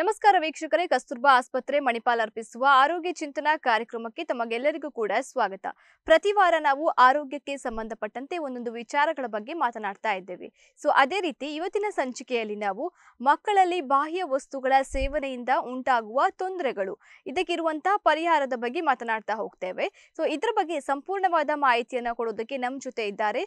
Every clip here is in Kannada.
ನಮಸ್ಕಾರ ವೀಕ್ಷಕರೇ ಕಸ್ತೂರ್ಬಾ ಆಸ್ಪತ್ರೆ ಮಣಿಪಾಲ್ ಅರ್ಪಿಸುವ ಆರೋಗ್ಯ ಚಿಂತನಾ ಕಾರ್ಯಕ್ರಮಕ್ಕೆ ತಮಗೆಲ್ಲರಿಗೂ ಕೂಡ ಸ್ವಾಗತ ಪ್ರತಿ ವಾರ ನಾವು ಆರೋಗ್ಯಕ್ಕೆ ಸಂಬಂಧಪಟ್ಟಂತೆ ಒಂದೊಂದು ವಿಚಾರಗಳ ಬಗ್ಗೆ ಮಾತನಾಡ್ತಾ ಇದ್ದೇವೆ ಸೊ ಅದೇ ರೀತಿ ಇವತ್ತಿನ ಸಂಚಿಕೆಯಲ್ಲಿ ನಾವು ಮಕ್ಕಳಲ್ಲಿ ಬಾಹ್ಯ ವಸ್ತುಗಳ ಸೇವನೆಯಿಂದ ಉಂಟಾಗುವ ತೊಂದರೆಗಳು ಇದಕ್ಕಿರುವಂತಹ ಪರಿಹಾರದ ಬಗ್ಗೆ ಮಾತನಾಡ್ತಾ ಹೋಗ್ತೇವೆ ಸೊ ಇದರ ಬಗ್ಗೆ ಸಂಪೂರ್ಣವಾದ ಮಾಹಿತಿಯನ್ನು ಕೊಡೋದಕ್ಕೆ ನಮ್ಮ ಜೊತೆ ಇದ್ದಾರೆ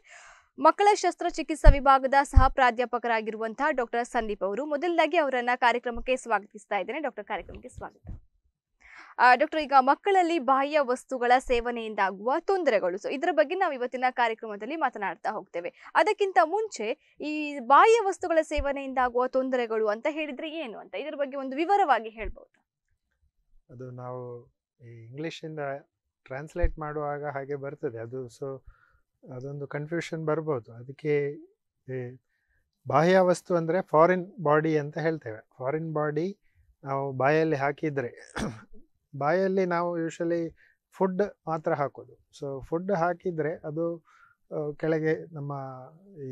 ಮಕ್ಕಳ ಶಸ್ತ್ರಚಿಕಿತ್ಸಾ ವಿಭಾಗದ ಸಹ ಪ್ರಾಧ್ಯಾಪಕರಾಗಿರುವಂತಹ ಡಾಕ್ಟರ್ ಸಂದೀಪ್ ಅವರು ಮೊದಲದಾಗಿ ಅವರನ್ನ ಕಾರ್ಯಕ್ರಮಕ್ಕೆ ಸ್ವಾಗತಿಸ್ತಾ ಇದ್ದೇನೆ ಡಾಕ್ಟರ್ ಕಾರ್ಯಕ್ರಮಕ್ಕೆ ಸ್ವಾಗತ ಡಾಕ್ಟರ್ ಈಗ ಮಕ್ಕಳಲ್ಲಿ ಬಾಹ್ಯ ವಸ್ತುಗಳ ಸೇವನೆಯಿಂದ ಆಗುವ ತೊಂದರೆಗಳು ಸೊ ಇದರ ಬಗ್ಗೆ ನಾವು ಇವತ್ತಿನ ಕಾರ್ಯಕ್ರಮದಲ್ಲಿ ಮಾತನಾಡ್ತಾ ಹೋಗ್ತೇವೆ ಅದಕ್ಕಿಂತ ಮುಂಚೆ ಈ ಬಾಹ್ಯ ವಸ್ತುಗಳ ಸೇವನೆಯಿಂದ ಆಗುವ ತೊಂದರೆಗಳು ಅಂತ ಹೇಳಿದ್ರೆ ಏನು ಅಂತ ಇದರ ಬಗ್ಗೆ ಒಂದು ವಿವರವಾಗಿ ಹೇಳ್ಬೋದು ಅದು ನಾವು ಇಂದ ಟ್ರಾನ್ಸ್ಲೇಟ್ ಮಾಡುವಾಗ ಹಾಗೆ ಬರ್ತದೆ ಅದು ಸೊ ಅದೊಂದು ಕನ್ಫ್ಯೂಷನ್ ಬರ್ಬೋದು ಅದಕ್ಕೆ ಬಾಹ್ಯ ವಸ್ತು ಅಂದರೆ ಫಾರಿನ್ ಬಾಡಿ ಅಂತ ಹೇಳ್ತೇವೆ ಫಾರಿನ್ ಬಾಡಿ ನಾವು ಬಾಯಲ್ಲಿ ಹಾಕಿದರೆ ಬಾಯಲ್ಲಿ ನಾವು ಯೂಶಲಿ ಫುಡ್ ಮಾತ್ರ ಹಾಕೋದು ಸೊ ಫುಡ್ ಹಾಕಿದರೆ ಅದು ಕೆಳಗೆ ನಮ್ಮ ಈ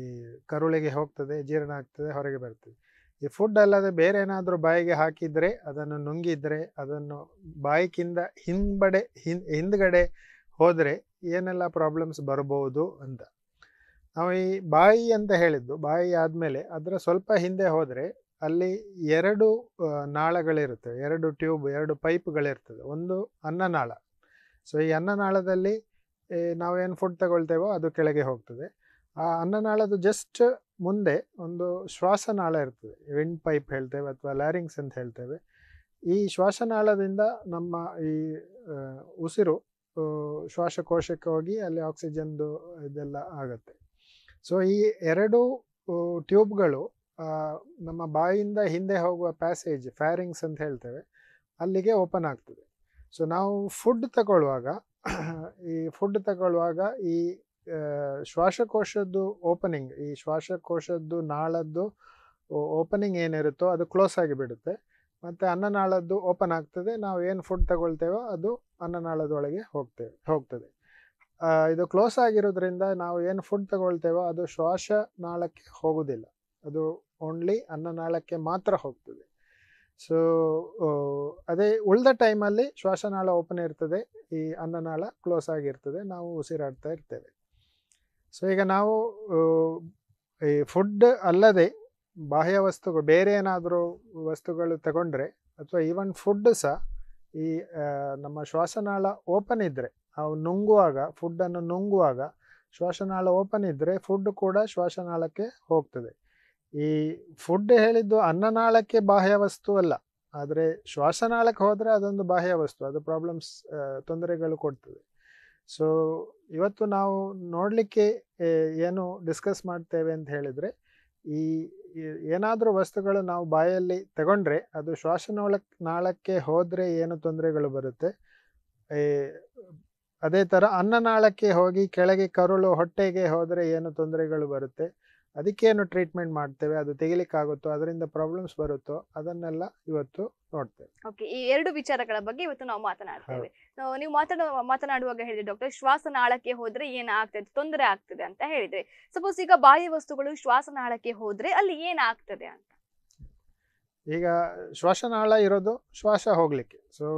ಕರುಳಿಗೆ ಹೋಗ್ತದೆ ಜೀರ್ಣ ಆಗ್ತದೆ ಹೊರಗೆ ಬರ್ತದೆ ಈ ಫುಡ್ ಅಲ್ಲದೆ ಬೇರೆ ಏನಾದರೂ ಬಾಯಿಗೆ ಹಾಕಿದರೆ ಅದನ್ನು ನುಂಗಿದರೆ ಅದನ್ನು ಬಾಯಿಕಿಂದ ಹಿಂಬಡೆ ಹಿಂದ್ಗಡೆ ಹೋದರೆ ಏನೆಲ್ಲ ಪ್ರಾಬ್ಲಮ್ಸ್ ಬರಬಹುದು ಅಂತ ನಾವು ಈ ಬಾಯಿ ಅಂತ ಹೇಳಿದ್ದು ಬಾಯಿ ಆದಮೇಲೆ ಅದರ ಸ್ವಲ್ಪ ಹಿಂದೆ ಹೋದರೆ ಅಲ್ಲಿ ಎರಡು ನಾಳಗಳಿರುತ್ತವೆ ಎರಡು ಟ್ಯೂಬ್ ಎರಡು ಪೈಪ್ಗಳಿರ್ತದೆ ಒಂದು ಅನ್ನನಾಳ ಸೊ ಈ ಅನ್ನನಾಳದಲ್ಲಿ ನಾವೇನು ಫುಡ್ ತಗೊಳ್ತೇವೋ ಅದು ಕೆಳಗೆ ಹೋಗ್ತದೆ ಆ ಅನ್ನನಾಳದ ಜಸ್ಟ್ ಮುಂದೆ ಒಂದು ಶ್ವಾಸನಾಳ ಇರ್ತದೆ ವಿಂಡ್ ಪೈಪ್ ಹೇಳ್ತೇವೆ ಅಥವಾ ಲ್ಯಾರಿಂಗ್ಸ್ ಅಂತ ಹೇಳ್ತೇವೆ ಈ ಶ್ವಾಸನಾಳದಿಂದ ನಮ್ಮ ಈ ಉಸಿರು ಶ್ವಾಸಕೋಶಕ್ಕೆ ಹೋಗಿ ಅಲ್ಲಿ ಆಕ್ಸಿಜನ್ದು ಇದೆಲ್ಲ ಆಗುತ್ತೆ ಸೊ ಈ ಎರಡು ಟ್ಯೂಬ್ಗಳು ನಮ್ಮ ಬಾಯಿಯಿಂದ ಹಿಂದೆ ಹೋಗುವ ಪ್ಯಾಸೇಜ್ ಫ್ಯಾರಿಂಗ್ಸ್ ಅಂತ ಹೇಳ್ತೇವೆ ಅಲ್ಲಿಗೆ ಓಪನ್ ಆಗ್ತದೆ ಸೊ ನಾವು ಫುಡ್ ತಗೊಳ್ಳುವಾಗ ಈ ಫುಡ್ ತಗೊಳ್ಳುವಾಗ ಈ ಶ್ವಾಸಕೋಶದ್ದು ಓಪನಿಂಗ್ ಈ ಶ್ವಾಸಕೋಶದ್ದು ನಾಳದ್ದು ಓಪನಿಂಗ್ ಏನಿರುತ್ತೋ ಅದು ಕ್ಲೋಸ್ ಆಗಿ ಬಿಡುತ್ತೆ ಮತ್ತು ಅನ್ನನಾಳದ್ದು ಓಪನ್ ಆಗ್ತದೆ ನಾವು ಏನು ಫುಡ್ ತಗೊಳ್ತೇವೋ ಅದು ಅನ್ನನಾಳದೊಳಗೆ ಹೋಗ್ತೇವೆ ಹೋಗ್ತದೆ ಇದು ಕ್ಲೋಸ್ ಆಗಿರೋದ್ರಿಂದ ನಾವು ಏನು ಫುಡ್ ತಗೊಳ್ತೇವೋ ಅದು ಶ್ವಾಸನಾಳಕ್ಕೆ ಹೋಗುವುದಿಲ್ಲ ಅದು ಓನ್ಲಿ ಅನ್ನನಾಳಕ್ಕೆ ಮಾತ್ರ ಹೋಗ್ತದೆ ಸೊ ಅದೇ ಉಳಿದ ಟೈಮಲ್ಲಿ ಶ್ವಾಸನಾಳ ಓಪನ್ ಇರ್ತದೆ ಈ ಅನ್ನನಾಳ ಕ್ಲೋಸ್ ಆಗಿರ್ತದೆ ನಾವು ಉಸಿರಾಡ್ತಾ ಇರ್ತೇವೆ ಸೊ ಈಗ ನಾವು ಈ ಫುಡ್ ಅಲ್ಲದೆ ಬಾಹ್ಯ ವಸ್ತುಗಳು ಬೇರೆ ಏನಾದರೂ ವಸ್ತುಗಳು ತಗೊಂಡ್ರೆ ಅಥವಾ ಈವನ್ ಫುಡ್ ಸಹ ಈ ನಮ್ಮ ಶ್ವಾಸನಾಳ ಓಪನ್ ಇದ್ದರೆ ನಾವು ನುಂಗುವಾಗ ಫುಡ್ಡನ್ನು ನುಂಗುವಾಗ ಶ್ವಾಸನಾಳ ಓಪನ್ ಇದ್ದರೆ ಫುಡ್ ಕೂಡ ಶ್ವಾಸನಾಳಕ್ಕೆ ಹೋಗ್ತದೆ ಈ ಫುಡ್ ಹೇಳಿದ್ದು ಅನ್ನನಾಳಕ್ಕೆ ಬಾಹ್ಯ ವಸ್ತು ಅಲ್ಲ ಆದರೆ ಶ್ವಾಸನಾಳಕ್ಕೆ ಹೋದರೆ ಅದೊಂದು ಬಾಹ್ಯ ವಸ್ತು ಅದು ಪ್ರಾಬ್ಲಮ್ಸ್ ತೊಂದರೆಗಳು ಕೊಡ್ತದೆ ಸೊ ಇವತ್ತು ನಾವು ನೋಡಲಿಕ್ಕೆ ಏನು ಡಿಸ್ಕಸ್ ಮಾಡ್ತೇವೆ ಅಂತ ಹೇಳಿದರೆ ಈ ಏನಾದರೂ ವಸ್ತುಗಳು ನಾವು ಬಾಯಲ್ಲಿ ತಗೊಂಡ್ರೆ ಅದು ಶ್ವಾಸನೋಳ ನಾಳಕ್ಕೆ ಹೋದರೆ ಏನು ತೊಂದರೆಗಳು ಬರುತ್ತೆ ಅದೇ ಥರ ಅನ್ನನಾಳಕ್ಕೆ ಹೋಗಿ ಕೆಳಗೆ ಕರುಳು ಹೊಟ್ಟೆಗೆ ಹೋದರೆ ಏನು ತೊಂದರೆಗಳು ಬರುತ್ತೆ ಅದಕ್ಕೇನು ಟ್ರೀಟ್ಮೆಂಟ್ ಮಾಡ್ತೇವೆ ಅದು ತೆಗಿಲಿಕ್ಕಾಗುತ್ತೋ ಅದರಿಂದ ಪ್ರಾಬ್ಲಮ್ಸ್ ಬರುತ್ತೋ ಅದನ್ನೆಲ್ಲ ಇವತ್ತು ನೋಡ್ತೇವೆ ಓಕೆ ಈ ಎರಡು ವಿಚಾರಗಳ ಬಗ್ಗೆ ಇವತ್ತು ನಾವು ಮಾತನಾಡ್ತೇವೆ ನೀವು ಮಾತನಾಡುವ ಮಾತನಾಡುವಾಗ ಹೇಳಿದ್ರೆ ಡಾಕ್ಟರ್ ಶ್ವಾಸನಾಳಕ್ಕೆ ಹೋದ್ರೆ ಏನಾಗ್ತದೆ ತೊಂದರೆ ಆಗ್ತದೆ ಅಂತ ಹೇಳಿದ್ರೆ ಸಪೋಸ್ ಈಗ ಬಾಯಿ ವಸ್ತುಗಳು ಶ್ವಾಸನಾಳಕ್ಕೆ ಹೋದ್ರೆ ಅಲ್ಲಿ ಏನಾಗ್ತದೆ ಅಂತ ಈಗ ಶ್ವಾಸನಾಳ ಇರೋದು ಶ್ವಾಸ ಹೋಗ್ಲಿಕ್ಕೆ ಸೊ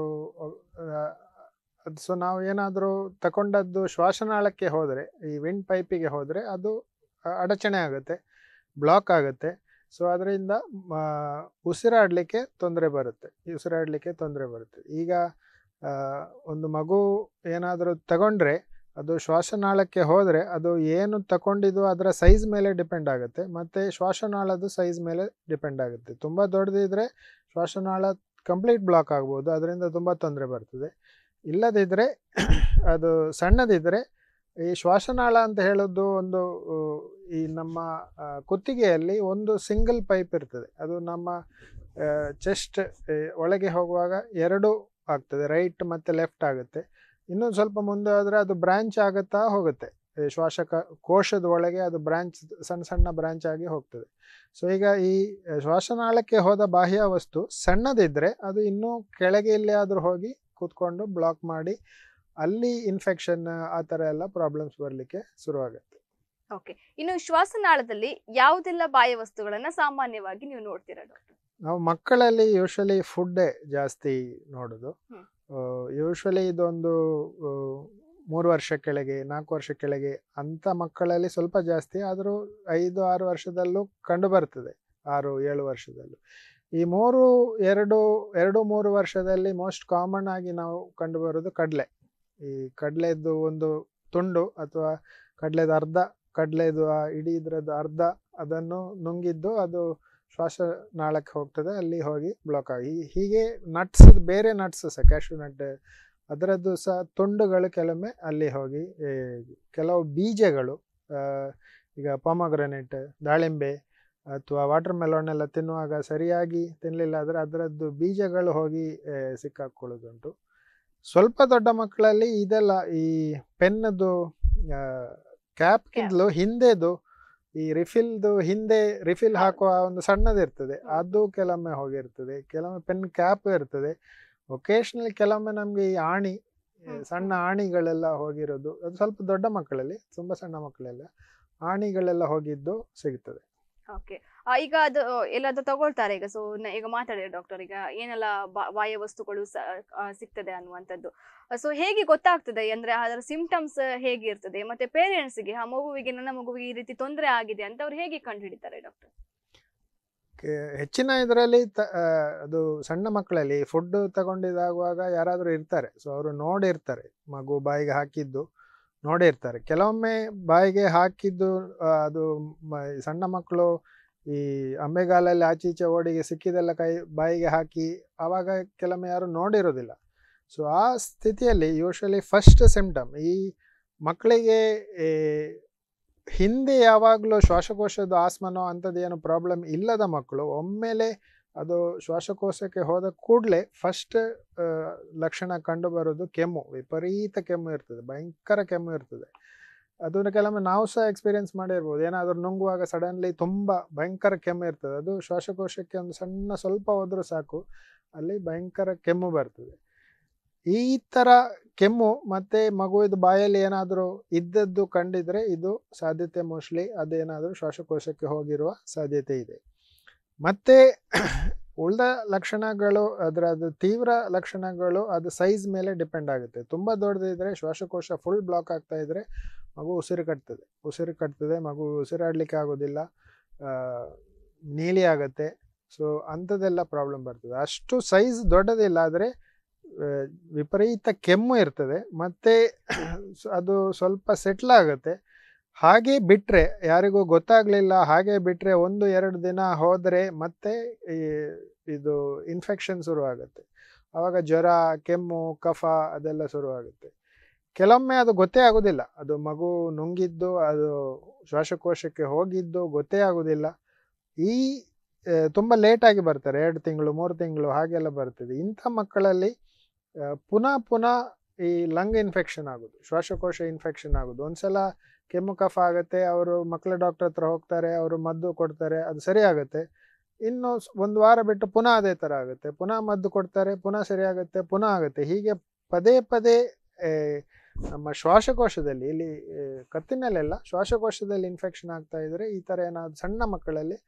ಸೊ ನಾವು ಏನಾದರೂ ತಕೊಂಡದ್ದು ಶ್ವಾಸನಾಳಕ್ಕೆ ಹೋದರೆ ಈ ವಿಂಡ್ ಪೈಪಿಗೆ ಹೋದರೆ ಅದು ಅಡಚಣೆ ಆಗುತ್ತೆ ಬ್ಲಾಕ್ ಆಗುತ್ತೆ ಸೊ ಅದರಿಂದ ಉಸಿರಾಡಲಿಕ್ಕೆ ತೊಂದರೆ ಬರುತ್ತೆ ಉಸಿರಾಡಲಿಕ್ಕೆ ತೊಂದರೆ ಬರುತ್ತೆ ಈಗ ಒಂದು ಮಗು ಏನಾದರೂ ತಗೊಂಡ್ರೆ ಅದು ಶ್ವಾಸನಾಳಕ್ಕೆ ಹೋದರೆ ಅದು ಏನು ತಗೊಂಡಿದ್ದು ಅದರ ಸೈಜ್ ಮೇಲೆ ಡಿಪೆಂಡ್ ಆಗುತ್ತೆ ಮತ್ತು ಶ್ವಾಸನಾಳದ ಸೈಜ್ ಮೇಲೆ ಡಿಪೆಂಡ್ ಆಗುತ್ತೆ ತುಂಬ ದೊಡ್ಡದಿದ್ದರೆ ಶ್ವಾಸನಾಳ ಕಂಪ್ಲೀಟ್ ಬ್ಲಾಕ್ ಆಗ್ಬೋದು ಅದರಿಂದ ತುಂಬ ತೊಂದರೆ ಬರ್ತದೆ ಇಲ್ಲದಿದ್ದರೆ ಅದು ಸಣ್ಣದಿದ್ದರೆ ಈ ಶ್ವಾಸನಾಳ ಅಂತ ಹೇಳೋದು ಒಂದು ಈ ನಮ್ಮ ಕುತ್ತಿಗೆಯಲ್ಲಿ ಒಂದು ಸಿಂಗಲ್ ಪೈಪ್ ಇರ್ತದೆ ಅದು ನಮ್ಮ ಚೆಸ್ಟ್ ಒಳಗೆ ಹೋಗುವಾಗ ಎರಡು ಆಗ್ತದೆ ರೈಟ್ ಮತ್ತು ಲೆಫ್ಟ್ ಆಗುತ್ತೆ ಇನ್ನೊಂದು ಸ್ವಲ್ಪ ಮುಂದೆ ಆದರೆ ಅದು ಬ್ರಾಂಚ್ ಆಗುತ್ತಾ ಹೋಗುತ್ತೆ ಶ್ವಾಸಕ ಕೋಶದ ಒಳಗೆ ಅದು ಬ್ರಾಂಚ್ ಸಣ್ಣ ಸಣ್ಣ ಬ್ರಾಂಚ್ ಆಗಿ ಹೋಗ್ತದೆ ಸೊ ಈಗ ಈ ಶ್ವಾಸನಾಳಕ್ಕೆ ಹೋದ ಬಾಹ್ಯ ವಸ್ತು ಸಣ್ಣದಿದ್ದರೆ ಅದು ಇನ್ನೂ ಕೆಳಗೆ ಇಲ್ಲೇ ಆದರೂ ಹೋಗಿ ಕೂತ್ಕೊಂಡು ಬ್ಲಾಕ್ ಮಾಡಿ ಅಲ್ಲಿ ಇನ್ಫೆಕ್ಷನ್ ಆ ತರ ಎಲ್ಲ ಪ್ರಾಬ್ಲಮ್ಸ್ ಬರಲಿಕ್ಕೆ ಶುರುವಾಗುತ್ತೆ ಓಕೆ ಇನ್ನು ಶ್ವಾಸನಾಳದಲ್ಲಿ ಯಾವುದೆಲ್ಲ ಬಾಯಿ ವಸ್ತುಗಳನ್ನ ಸಾಮಾನ್ಯವಾಗಿ ನೀವು ನೋಡ್ತೀರಾ ಡಾಕ್ಟರ್ ನಾವು ಮಕ್ಕಳಲ್ಲಿ ಯೂಶ್ವಲಿ ಫುಡ್ ಜಾಸ್ತಿ ನೋಡೋದು ಯೂಶ್ವಲಿ ಇದೊಂದು ಮೂರು ವರ್ಷ ಕೆಳಗೆ ನಾಲ್ಕು ವರ್ಷ ಕೆಳಗೆ ಅಂತ ಮಕ್ಕಳಲ್ಲಿ ಸ್ವಲ್ಪ ಜಾಸ್ತಿ ಆದರೂ ಐದು ಆರು ವರ್ಷದಲ್ಲೂ ಕಂಡು ಬರ್ತದೆ ಆರು ಏಳು ವರ್ಷದಲ್ಲೂ ಈ ಮೂರು ಎರಡು ಎರಡು ಮೂರು ವರ್ಷದಲ್ಲಿ ಮೋಸ್ಟ್ ಕಾಮನ್ ಆಗಿ ನಾವು ಕಂಡುಬರೋದು ಕಡಲೆ ಈ ಕಡಲೆದು ಒಂದು ತುಂಡು ಅಥವಾ ಕಡಲೆದ ಅರ್ಧ ಕಡಲೆದು ಆ ಇಡೀ ಇದ್ರದ್ದು ಅರ್ಧ ಅದನ್ನು ನುಂಗಿದ್ದು ಅದು ಶ್ವಾಸನಾಳಕ್ಕೆ ಹೋಗ್ತದೆ ಅಲ್ಲಿ ಹೋಗಿ ಬ್ಲಾಕ್ ಆಗಿ ಹೀಗೆ ನಟ್ಸ್ ಬೇರೆ ನಟ್ಸ್ ಸಹ ಕ್ಯಾಶ್ಯೂ ನಟ್ ಅದರದ್ದು ಸಹ ತುಂಡುಗಳು ಕೆಲವೊಮ್ಮೆ ಅಲ್ಲಿ ಹೋಗಿ ಕೆಲವು ಬೀಜಗಳು ಈಗ ಪಾಮಗ್ರನೆಟ್ ದಾಳಿಂಬೆ ಅಥವಾ ವಾಟರ್ ಮೆಲೋನ್ ಎಲ್ಲ ತಿನ್ನುವಾಗ ಸರಿಯಾಗಿ ತಿನ್ನಲಿಲ್ಲ ಆದರೆ ಅದರದ್ದು ಬೀಜಗಳು ಹೋಗಿ ಸಿಕ್ಕಾಕ್ಕೊಳ್ಳೋದುಂಟು ಸ್ವಲ್ಪ ದೊಡ್ಡ ಮಕ್ಕಳಲ್ಲಿ ಇದೆಲ್ಲ ಈ ಪೆನ್ನದು ಕ್ಯಾಪ್ಗಿಂತಲೂ ಹಿಂದೆದು ಈ ರಿಫಿಲ್ದು ಹಿಂದೆ ರಿಫಿಲ್ ಹಾಕುವ ಒಂದು ಸಣ್ಣದಿರ್ತದೆ ಅದು ಕೆಲವೊಮ್ಮೆ ಹೋಗಿರ್ತದೆ ಕೆಲವೊಮ್ಮೆ ಪೆನ್ ಕ್ಯಾಪ್ ಇರ್ತದೆ ಒಕೇಶ್ನಲ್ಲಿ ಕೆಲವೊಮ್ಮೆ ನಮಗೆ ಈ ಆಣಿ ಸಣ್ಣ ಆಣಿಗಳೆಲ್ಲ ಹೋಗಿರೋದು ಅದು ಸ್ವಲ್ಪ ದೊಡ್ಡ ಮಕ್ಕಳಲ್ಲಿ ತುಂಬ ಸಣ್ಣ ಮಕ್ಕಳೆಲ್ಲ ಆಣಿಗಳೆಲ್ಲ ಹೋಗಿದ್ದು ಸಿಗ್ತದೆ ಓಕೆ ಈಗ ಅದು ಎಲ್ಲಾದ್ರೂ ತಗೊಳ್ತಾರೆ ಈಗ ಸೊ ಈಗ ಮಾತಾಡಿದ್ರೆ ಡಾಕ್ಟರ್ ಈಗ ಏನೆಲ್ಲ ಬಾಯ ವಸ್ತುಗಳು ಸಿಗ್ತದೆ ಅನ್ನುವಂಥದ್ದು ಸೊ ಹೇಗೆ ಗೊತ್ತಾಗ್ತದೆ ಅಂದ್ರೆ ಅದರ ಸಿಂಪ್ಟಮ್ಸ್ ಹೇಗಿರ್ತದೆ ಮತ್ತೆ ಪೇರೆಂಟ್ಸ್ಗೆ ಆ ಮಗುವಿಗೆ ನನ್ನ ಮಗುವಿಗೆ ಈ ರೀತಿ ತೊಂದರೆ ಆಗಿದೆ ಅಂತ ಅವ್ರು ಹೇಗೆ ಕಂಡುಹಿಡಿತಾರೆ ಡಾಕ್ಟರ್ ಹೆಚ್ಚಿನ ಇದರಲ್ಲಿ ಅದು ಸಣ್ಣ ಮಕ್ಕಳಲ್ಲಿ ಫುಡ್ ತಗೊಂಡಿದಾಗುವಾಗ ಯಾರಾದರೂ ಇರ್ತಾರೆ ಸೊ ಅವರು ನೋಡಿರ್ತಾರೆ ಮಗು ಬಾಯಿಗೆ ಹಾಕಿದ್ದು ನೋಡಿರ್ತಾರೆ ಇರ್ತಾರೆ ಕೆಲವೊಮ್ಮೆ ಬಾಯಿಗೆ ಹಾಕಿದ್ದು ಅದು ಸಣ್ಣ ಮಕ್ಕಳು ಈ ಅಂಬೆಗಾಲಲ್ಲಿ ಆಚೆ ಈಚೆ ಓಡಿಗೆ ಸಿಕ್ಕಿದೆಲ್ಲ ಕೈ ಬಾಯಿಗೆ ಹಾಕಿ ಆವಾಗ ಕೆಲವೊಮ್ಮೆ ಯಾರು ನೋಡಿರೋದಿಲ್ಲ ಸೊ ಆ ಸ್ಥಿತಿಯಲ್ಲಿ ಯೂಶಲಿ ಫಸ್ಟ್ ಸಿಮ್ಟಮ್ ಈ ಮಕ್ಕಳಿಗೆ ಹಿಂದೆ ಯಾವಾಗಲೂ ಶ್ವಾಸಕೋಶದ ಆಸ್ಮನೋ ಅಂಥದ್ದು ಏನು ಪ್ರಾಬ್ಲಮ್ ಇಲ್ಲದ ಮಕ್ಕಳು ಒಮ್ಮೆಲೆ ಅದು ಶ್ವಾಸಕೋಶಕ್ಕೆ ಹೋದ ಕೂಡಲೇ ಫಸ್ಟ್ ಲಕ್ಷಣ ಕಂಡು ಬರೋದು ಕೆಮ್ಮು ವಿಪರೀತ ಕೆಮ್ಮು ಇರ್ತದೆ ಭಯಂಕರ ಕೆಮ್ಮು ಇರ್ತದೆ ಅದನ್ನು ಕೆಲವೊಮ್ಮೆ ನಾವು ಸಹ ಎಕ್ಸ್ಪೀರಿಯನ್ಸ್ ಮಾಡಿರ್ಬೋದು ಏನಾದರೂ ನುಂಗುವಾಗ ಸಡನ್ಲಿ ತುಂಬ ಭಯಂಕರ ಕೆಮ್ಮು ಇರ್ತದೆ ಅದು ಶ್ವಾಸಕೋಶಕ್ಕೆ ಒಂದು ಸಣ್ಣ ಸ್ವಲ್ಪ ಹೋದರೂ ಸಾಕು ಅಲ್ಲಿ ಭಯಂಕರ ಕೆಮ್ಮು ಬರ್ತದೆ ಈ ಥರ ಕೆಮ್ಮು ಮತ್ತು ಮಗುವಿದ ಬಾಯಲ್ಲಿ ಏನಾದರೂ ಇದ್ದದ್ದು ಕಂಡಿದ್ರೆ ಇದು ಸಾಧ್ಯತೆ ಮೋಸ್ಟ್ಲಿ ಅದೇನಾದರೂ ಶ್ವಾಸಕೋಶಕ್ಕೆ ಹೋಗಿರುವ ಸಾಧ್ಯತೆ ಇದೆ ಮತ್ತು ಉಳ್ದ ಲಕ್ಷಣಗಳು ಅದರ ಅದು ತೀವ್ರ ಲಕ್ಷಣಗಳು ಅದು ಸೈಜ್ ಮೇಲೆ ಡಿಪೆಂಡ್ ಆಗುತ್ತೆ ತುಂಬ ದೊಡ್ಡದಿದ್ರೆ ಶ್ವಾಸಕೋಶ ಫುಲ್ ಬ್ಲಾಕ್ ಆಗ್ತಾ ಇದ್ದರೆ ಮಗು ಉಸಿರು ಕಟ್ತದೆ ಉಸಿರು ಕಟ್ತದೆ ಮಗು ಉಸಿರಾಡಲಿಕ್ಕೆ ಆಗೋದಿಲ್ಲ ನೀಲಿ ಆಗುತ್ತೆ ಸೊ ಅಂಥದ್ದೆಲ್ಲ ಪ್ರಾಬ್ಲಮ್ ಬರ್ತದೆ ಅಷ್ಟು ಸೈಜ್ ದೊಡ್ಡದಿಲ್ಲ ಆದರೆ ವಿಪರೀತ ಕೆಮ್ಮು ಇರ್ತದೆ ಮತ್ತು ಅದು ಸ್ವಲ್ಪ ಸೆಟ್ಲಾಗುತ್ತೆ ಆಗುತ್ತೆ ಹಾಗೆ ಬಿಟ್ಟರೆ ಯಾರಿಗೂ ಗೊತ್ತಾಗಲಿಲ್ಲ ಹಾಗೆ ಬಿಟ್ಟರೆ ಒಂದು ಎರಡು ದಿನ ಹೋದರೆ ಮತ್ತೆ ಈ ಇದು ಇನ್ಫೆಕ್ಷನ್ ಶುರುವಾಗುತ್ತೆ ಆವಾಗ ಜ್ವರ ಕೆಮ್ಮು ಕಫ ಅದೆಲ್ಲ ಶುರುವಾಗುತ್ತೆ ಕೆಲವೊಮ್ಮೆ ಅದು ಗೊತ್ತೇ ಆಗೋದಿಲ್ಲ ಅದು ಮಗು ನುಂಗಿದ್ದು ಅದು ಶ್ವಾಸಕೋಶಕ್ಕೆ ಹೋಗಿದ್ದು ಗೊತ್ತೇ ಆಗೋದಿಲ್ಲ ಈ ತುಂಬ ಲೇಟಾಗಿ ಬರ್ತಾರೆ ಎರಡು ತಿಂಗಳು ಮೂರು ತಿಂಗಳು ಹಾಗೆಲ್ಲ ಬರ್ತದೆ ಇಂಥ ಮಕ್ಕಳಲ್ಲಿ ಪುನಃ ಪುನಃ ಈ ಲಂಗ್ ಇನ್ಫೆಕ್ಷನ್ ಆಗೋದು ಶ್ವಾಸಕೋಶ ಇನ್ಫೆಕ್ಷನ್ ಆಗೋದು ಒಂದ್ಸಲ ಕೆಮ್ಮು ಕಫ ಆಗುತ್ತೆ ಅವರು ಮಕ್ಕಳ ಡಾಕ್ಟರ್ ಹತ್ರ ಹೋಗ್ತಾರೆ ಅವರು ಮದ್ದು ಕೊಡ್ತಾರೆ ಅದು ಸರಿ ಆಗುತ್ತೆ ಇನ್ನು ಒಂದು ವಾರ ಬಿಟ್ಟು ಪುನಃ ಅದೇ ಥರ ಆಗುತ್ತೆ ಪುನಃ ಮದ್ದು ಕೊಡ್ತಾರೆ ಪುನಃ ಸರಿ ಆಗುತ್ತೆ ಪುನಃ ಆಗುತ್ತೆ ಹೀಗೆ ಪದೇ ಪದೇ ನಮ್ಮ ಶ್ವಾಸಕೋಶದಲ್ಲಿ ಇಲ್ಲಿ ಕತ್ತಿನಲ್ಲೆಲ್ಲ ಶ್ವಾಸಕೋಶದಲ್ಲಿ ಇನ್ಫೆಕ್ಷನ್ ಆಗ್ತಾ ಇದ್ರೆ ಈ ಥರ ಏನಾದ್ರು ಸಣ್ಣ ಮಕ್ಕಳಲ್ಲಿ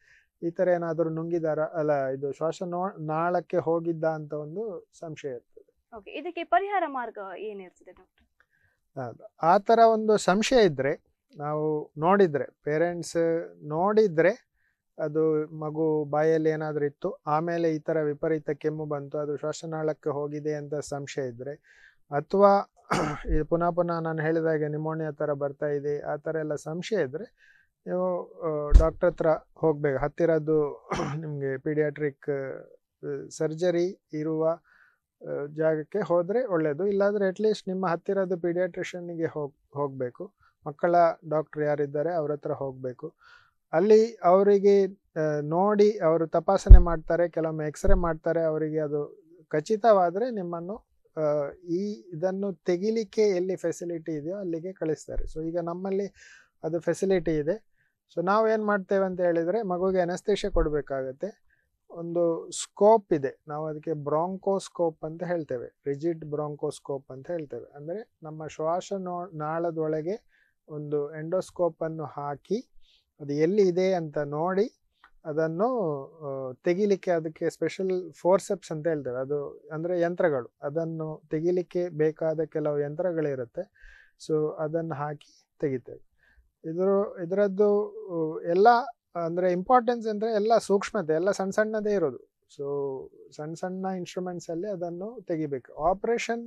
ಈ ಥರ ಏನಾದರೂ ನುಂಗಿದಾರ ಅಲ್ಲ ಇದು ಶ್ವಾಸ ನೋ ನಾಳಕ್ಕೆ ಹೋಗಿದ್ದ ಅಂತ ಒಂದು ಸಂಶಯ ಇತ್ತು ಇದಕ್ಕೆ ಪರಿಹಾರ ಮಾರ್ಗ ಏನಿರ್ತದೆ ಡಾಕ್ಟರ್ ಆ ಥರ ಒಂದು ಸಂಶಯ ಇದ್ದರೆ ನಾವು ನೋಡಿದರೆ ಪೇರೆಂಟ್ಸ್ ನೋಡಿದರೆ ಅದು ಮಗು ಬಾಯಲ್ಲಿ ಏನಾದರೂ ಇತ್ತು ಆಮೇಲೆ ಈ ಥರ ವಿಪರೀತ ಕೆಮ್ಮು ಬಂತು ಅದು ಶ್ವಾಸನಾಳಕ್ಕೆ ಹೋಗಿದೆ ಅಂತ ಸಂಶಯ ಇದ್ದರೆ ಅಥವಾ ಇದು ಪುನಃ ಪುನಃ ನಾನು ಹೇಳಿದಾಗೆ ನಿಮೋನಿಯಾ ಥರ ಬರ್ತಾ ಇದೆ ಆ ಥರ ಎಲ್ಲ ಸಂಶಯ ಇದ್ದರೆ ನೀವು ಡಾಕ್ಟ್ರ್ ಹತ್ರ ಹೋಗಬೇಕು ಹತ್ತಿರದ್ದು ನಿಮಗೆ ಪೀಡಿಯಾಟ್ರಿಕ್ ಸರ್ಜರಿ ಇರುವ ಜಾಗಕ್ಕೆ ಹೋದರೆ ಒಳ್ಳೆಯದು ಇಲ್ಲಾಂದರೆ ಅಟ್ಲೀಸ್ಟ್ ನಿಮ್ಮ ಹತ್ತಿರದ ಪೀಡಿಯಾಟ್ರಿಷನ್ಗೆ ಹೋಗಿ ಹೋಗಬೇಕು ಮಕ್ಕಳ ಡಾಕ್ಟ್ರ್ ಯಾರಿದ್ದಾರೆ ಅವ್ರ ಹತ್ರ ಹೋಗಬೇಕು ಅಲ್ಲಿ ಅವರಿಗೆ ನೋಡಿ ಅವರು ತಪಾಸಣೆ ಮಾಡ್ತಾರೆ ಕೆಲವೊಮ್ಮೆ ಎಕ್ಸ್ರೇ ಮಾಡ್ತಾರೆ ಅವರಿಗೆ ಅದು ಖಚಿತವಾದರೆ ನಿಮ್ಮನ್ನು ಈ ಇದನ್ನು ತೆಗಿಲಿಕ್ಕೆ ಎಲ್ಲಿ ಫೆಸಿಲಿಟಿ ಇದೆಯೋ ಅಲ್ಲಿಗೆ ಕಳಿಸ್ತಾರೆ ಸೊ ಈಗ ನಮ್ಮಲ್ಲಿ ಅದು ಫೆಸಿಲಿಟಿ ಇದೆ ಸೊ ನಾವು ಏನು ಮಾಡ್ತೇವೆ ಅಂತ ಹೇಳಿದರೆ ಮಗುಗೆ ಅನಸ್ತೇಷ ಕೊಡಬೇಕಾಗತ್ತೆ ಒಂದು ಸ್ಕೋಪ್ ಇದೆ ನಾವು ಅದಕ್ಕೆ ಬ್ರಾಂಕೋಸ್ಕೋಪ್ ಅಂತ ಹೇಳ್ತೇವೆ ರಿಜಿಡ್ ಬ್ರಾಂಕೋಸ್ಕೋಪ್ ಅಂತ ಹೇಳ್ತೇವೆ ಅಂದರೆ ನಮ್ಮ ಶ್ವಾಸ ನೋ ನಾಳದೊಳಗೆ ಒಂದು ಎಂಡೋಸ್ಕೋಪನ್ನು ಹಾಕಿ ಅದು ಎಲ್ಲಿ ಇದೆ ಅಂತ ನೋಡಿ ಅದನ್ನು ತೆಗಿಲಿಕ್ಕೆ ಅದಕ್ಕೆ ಸ್ಪೆಷಲ್ ಫೋರ್ಸೆಪ್ಸ್ ಅಂತ ಹೇಳ್ತೇವೆ ಅದು ಅಂದರೆ ಯಂತ್ರಗಳು ಅದನ್ನು ತೆಗಿಲಿಕ್ಕೆ ಬೇಕಾದ ಕೆಲವು ಯಂತ್ರಗಳಿರುತ್ತೆ ಸೊ ಅದನ್ನು ಹಾಕಿ ತೆಗಿತೇವೆ ಇದರ ಇದರದ್ದು ಎಲ್ಲ ಅಂದರೆ ಇಂಪಾರ್ಟೆನ್ಸ್ ಅಂದರೆ ಎಲ್ಲ ಸೂಕ್ಷ್ಮತೆ ಎಲ್ಲ ಸಣ್ಣ ಸಣ್ಣದೇ ಇರೋದು ಸೊ ಸಣ್ಣ ಸಣ್ಣ ಅಲ್ಲಿ ಅದನ್ನು ತೆಗಿಬೇಕು ಆಪರೇಷನ್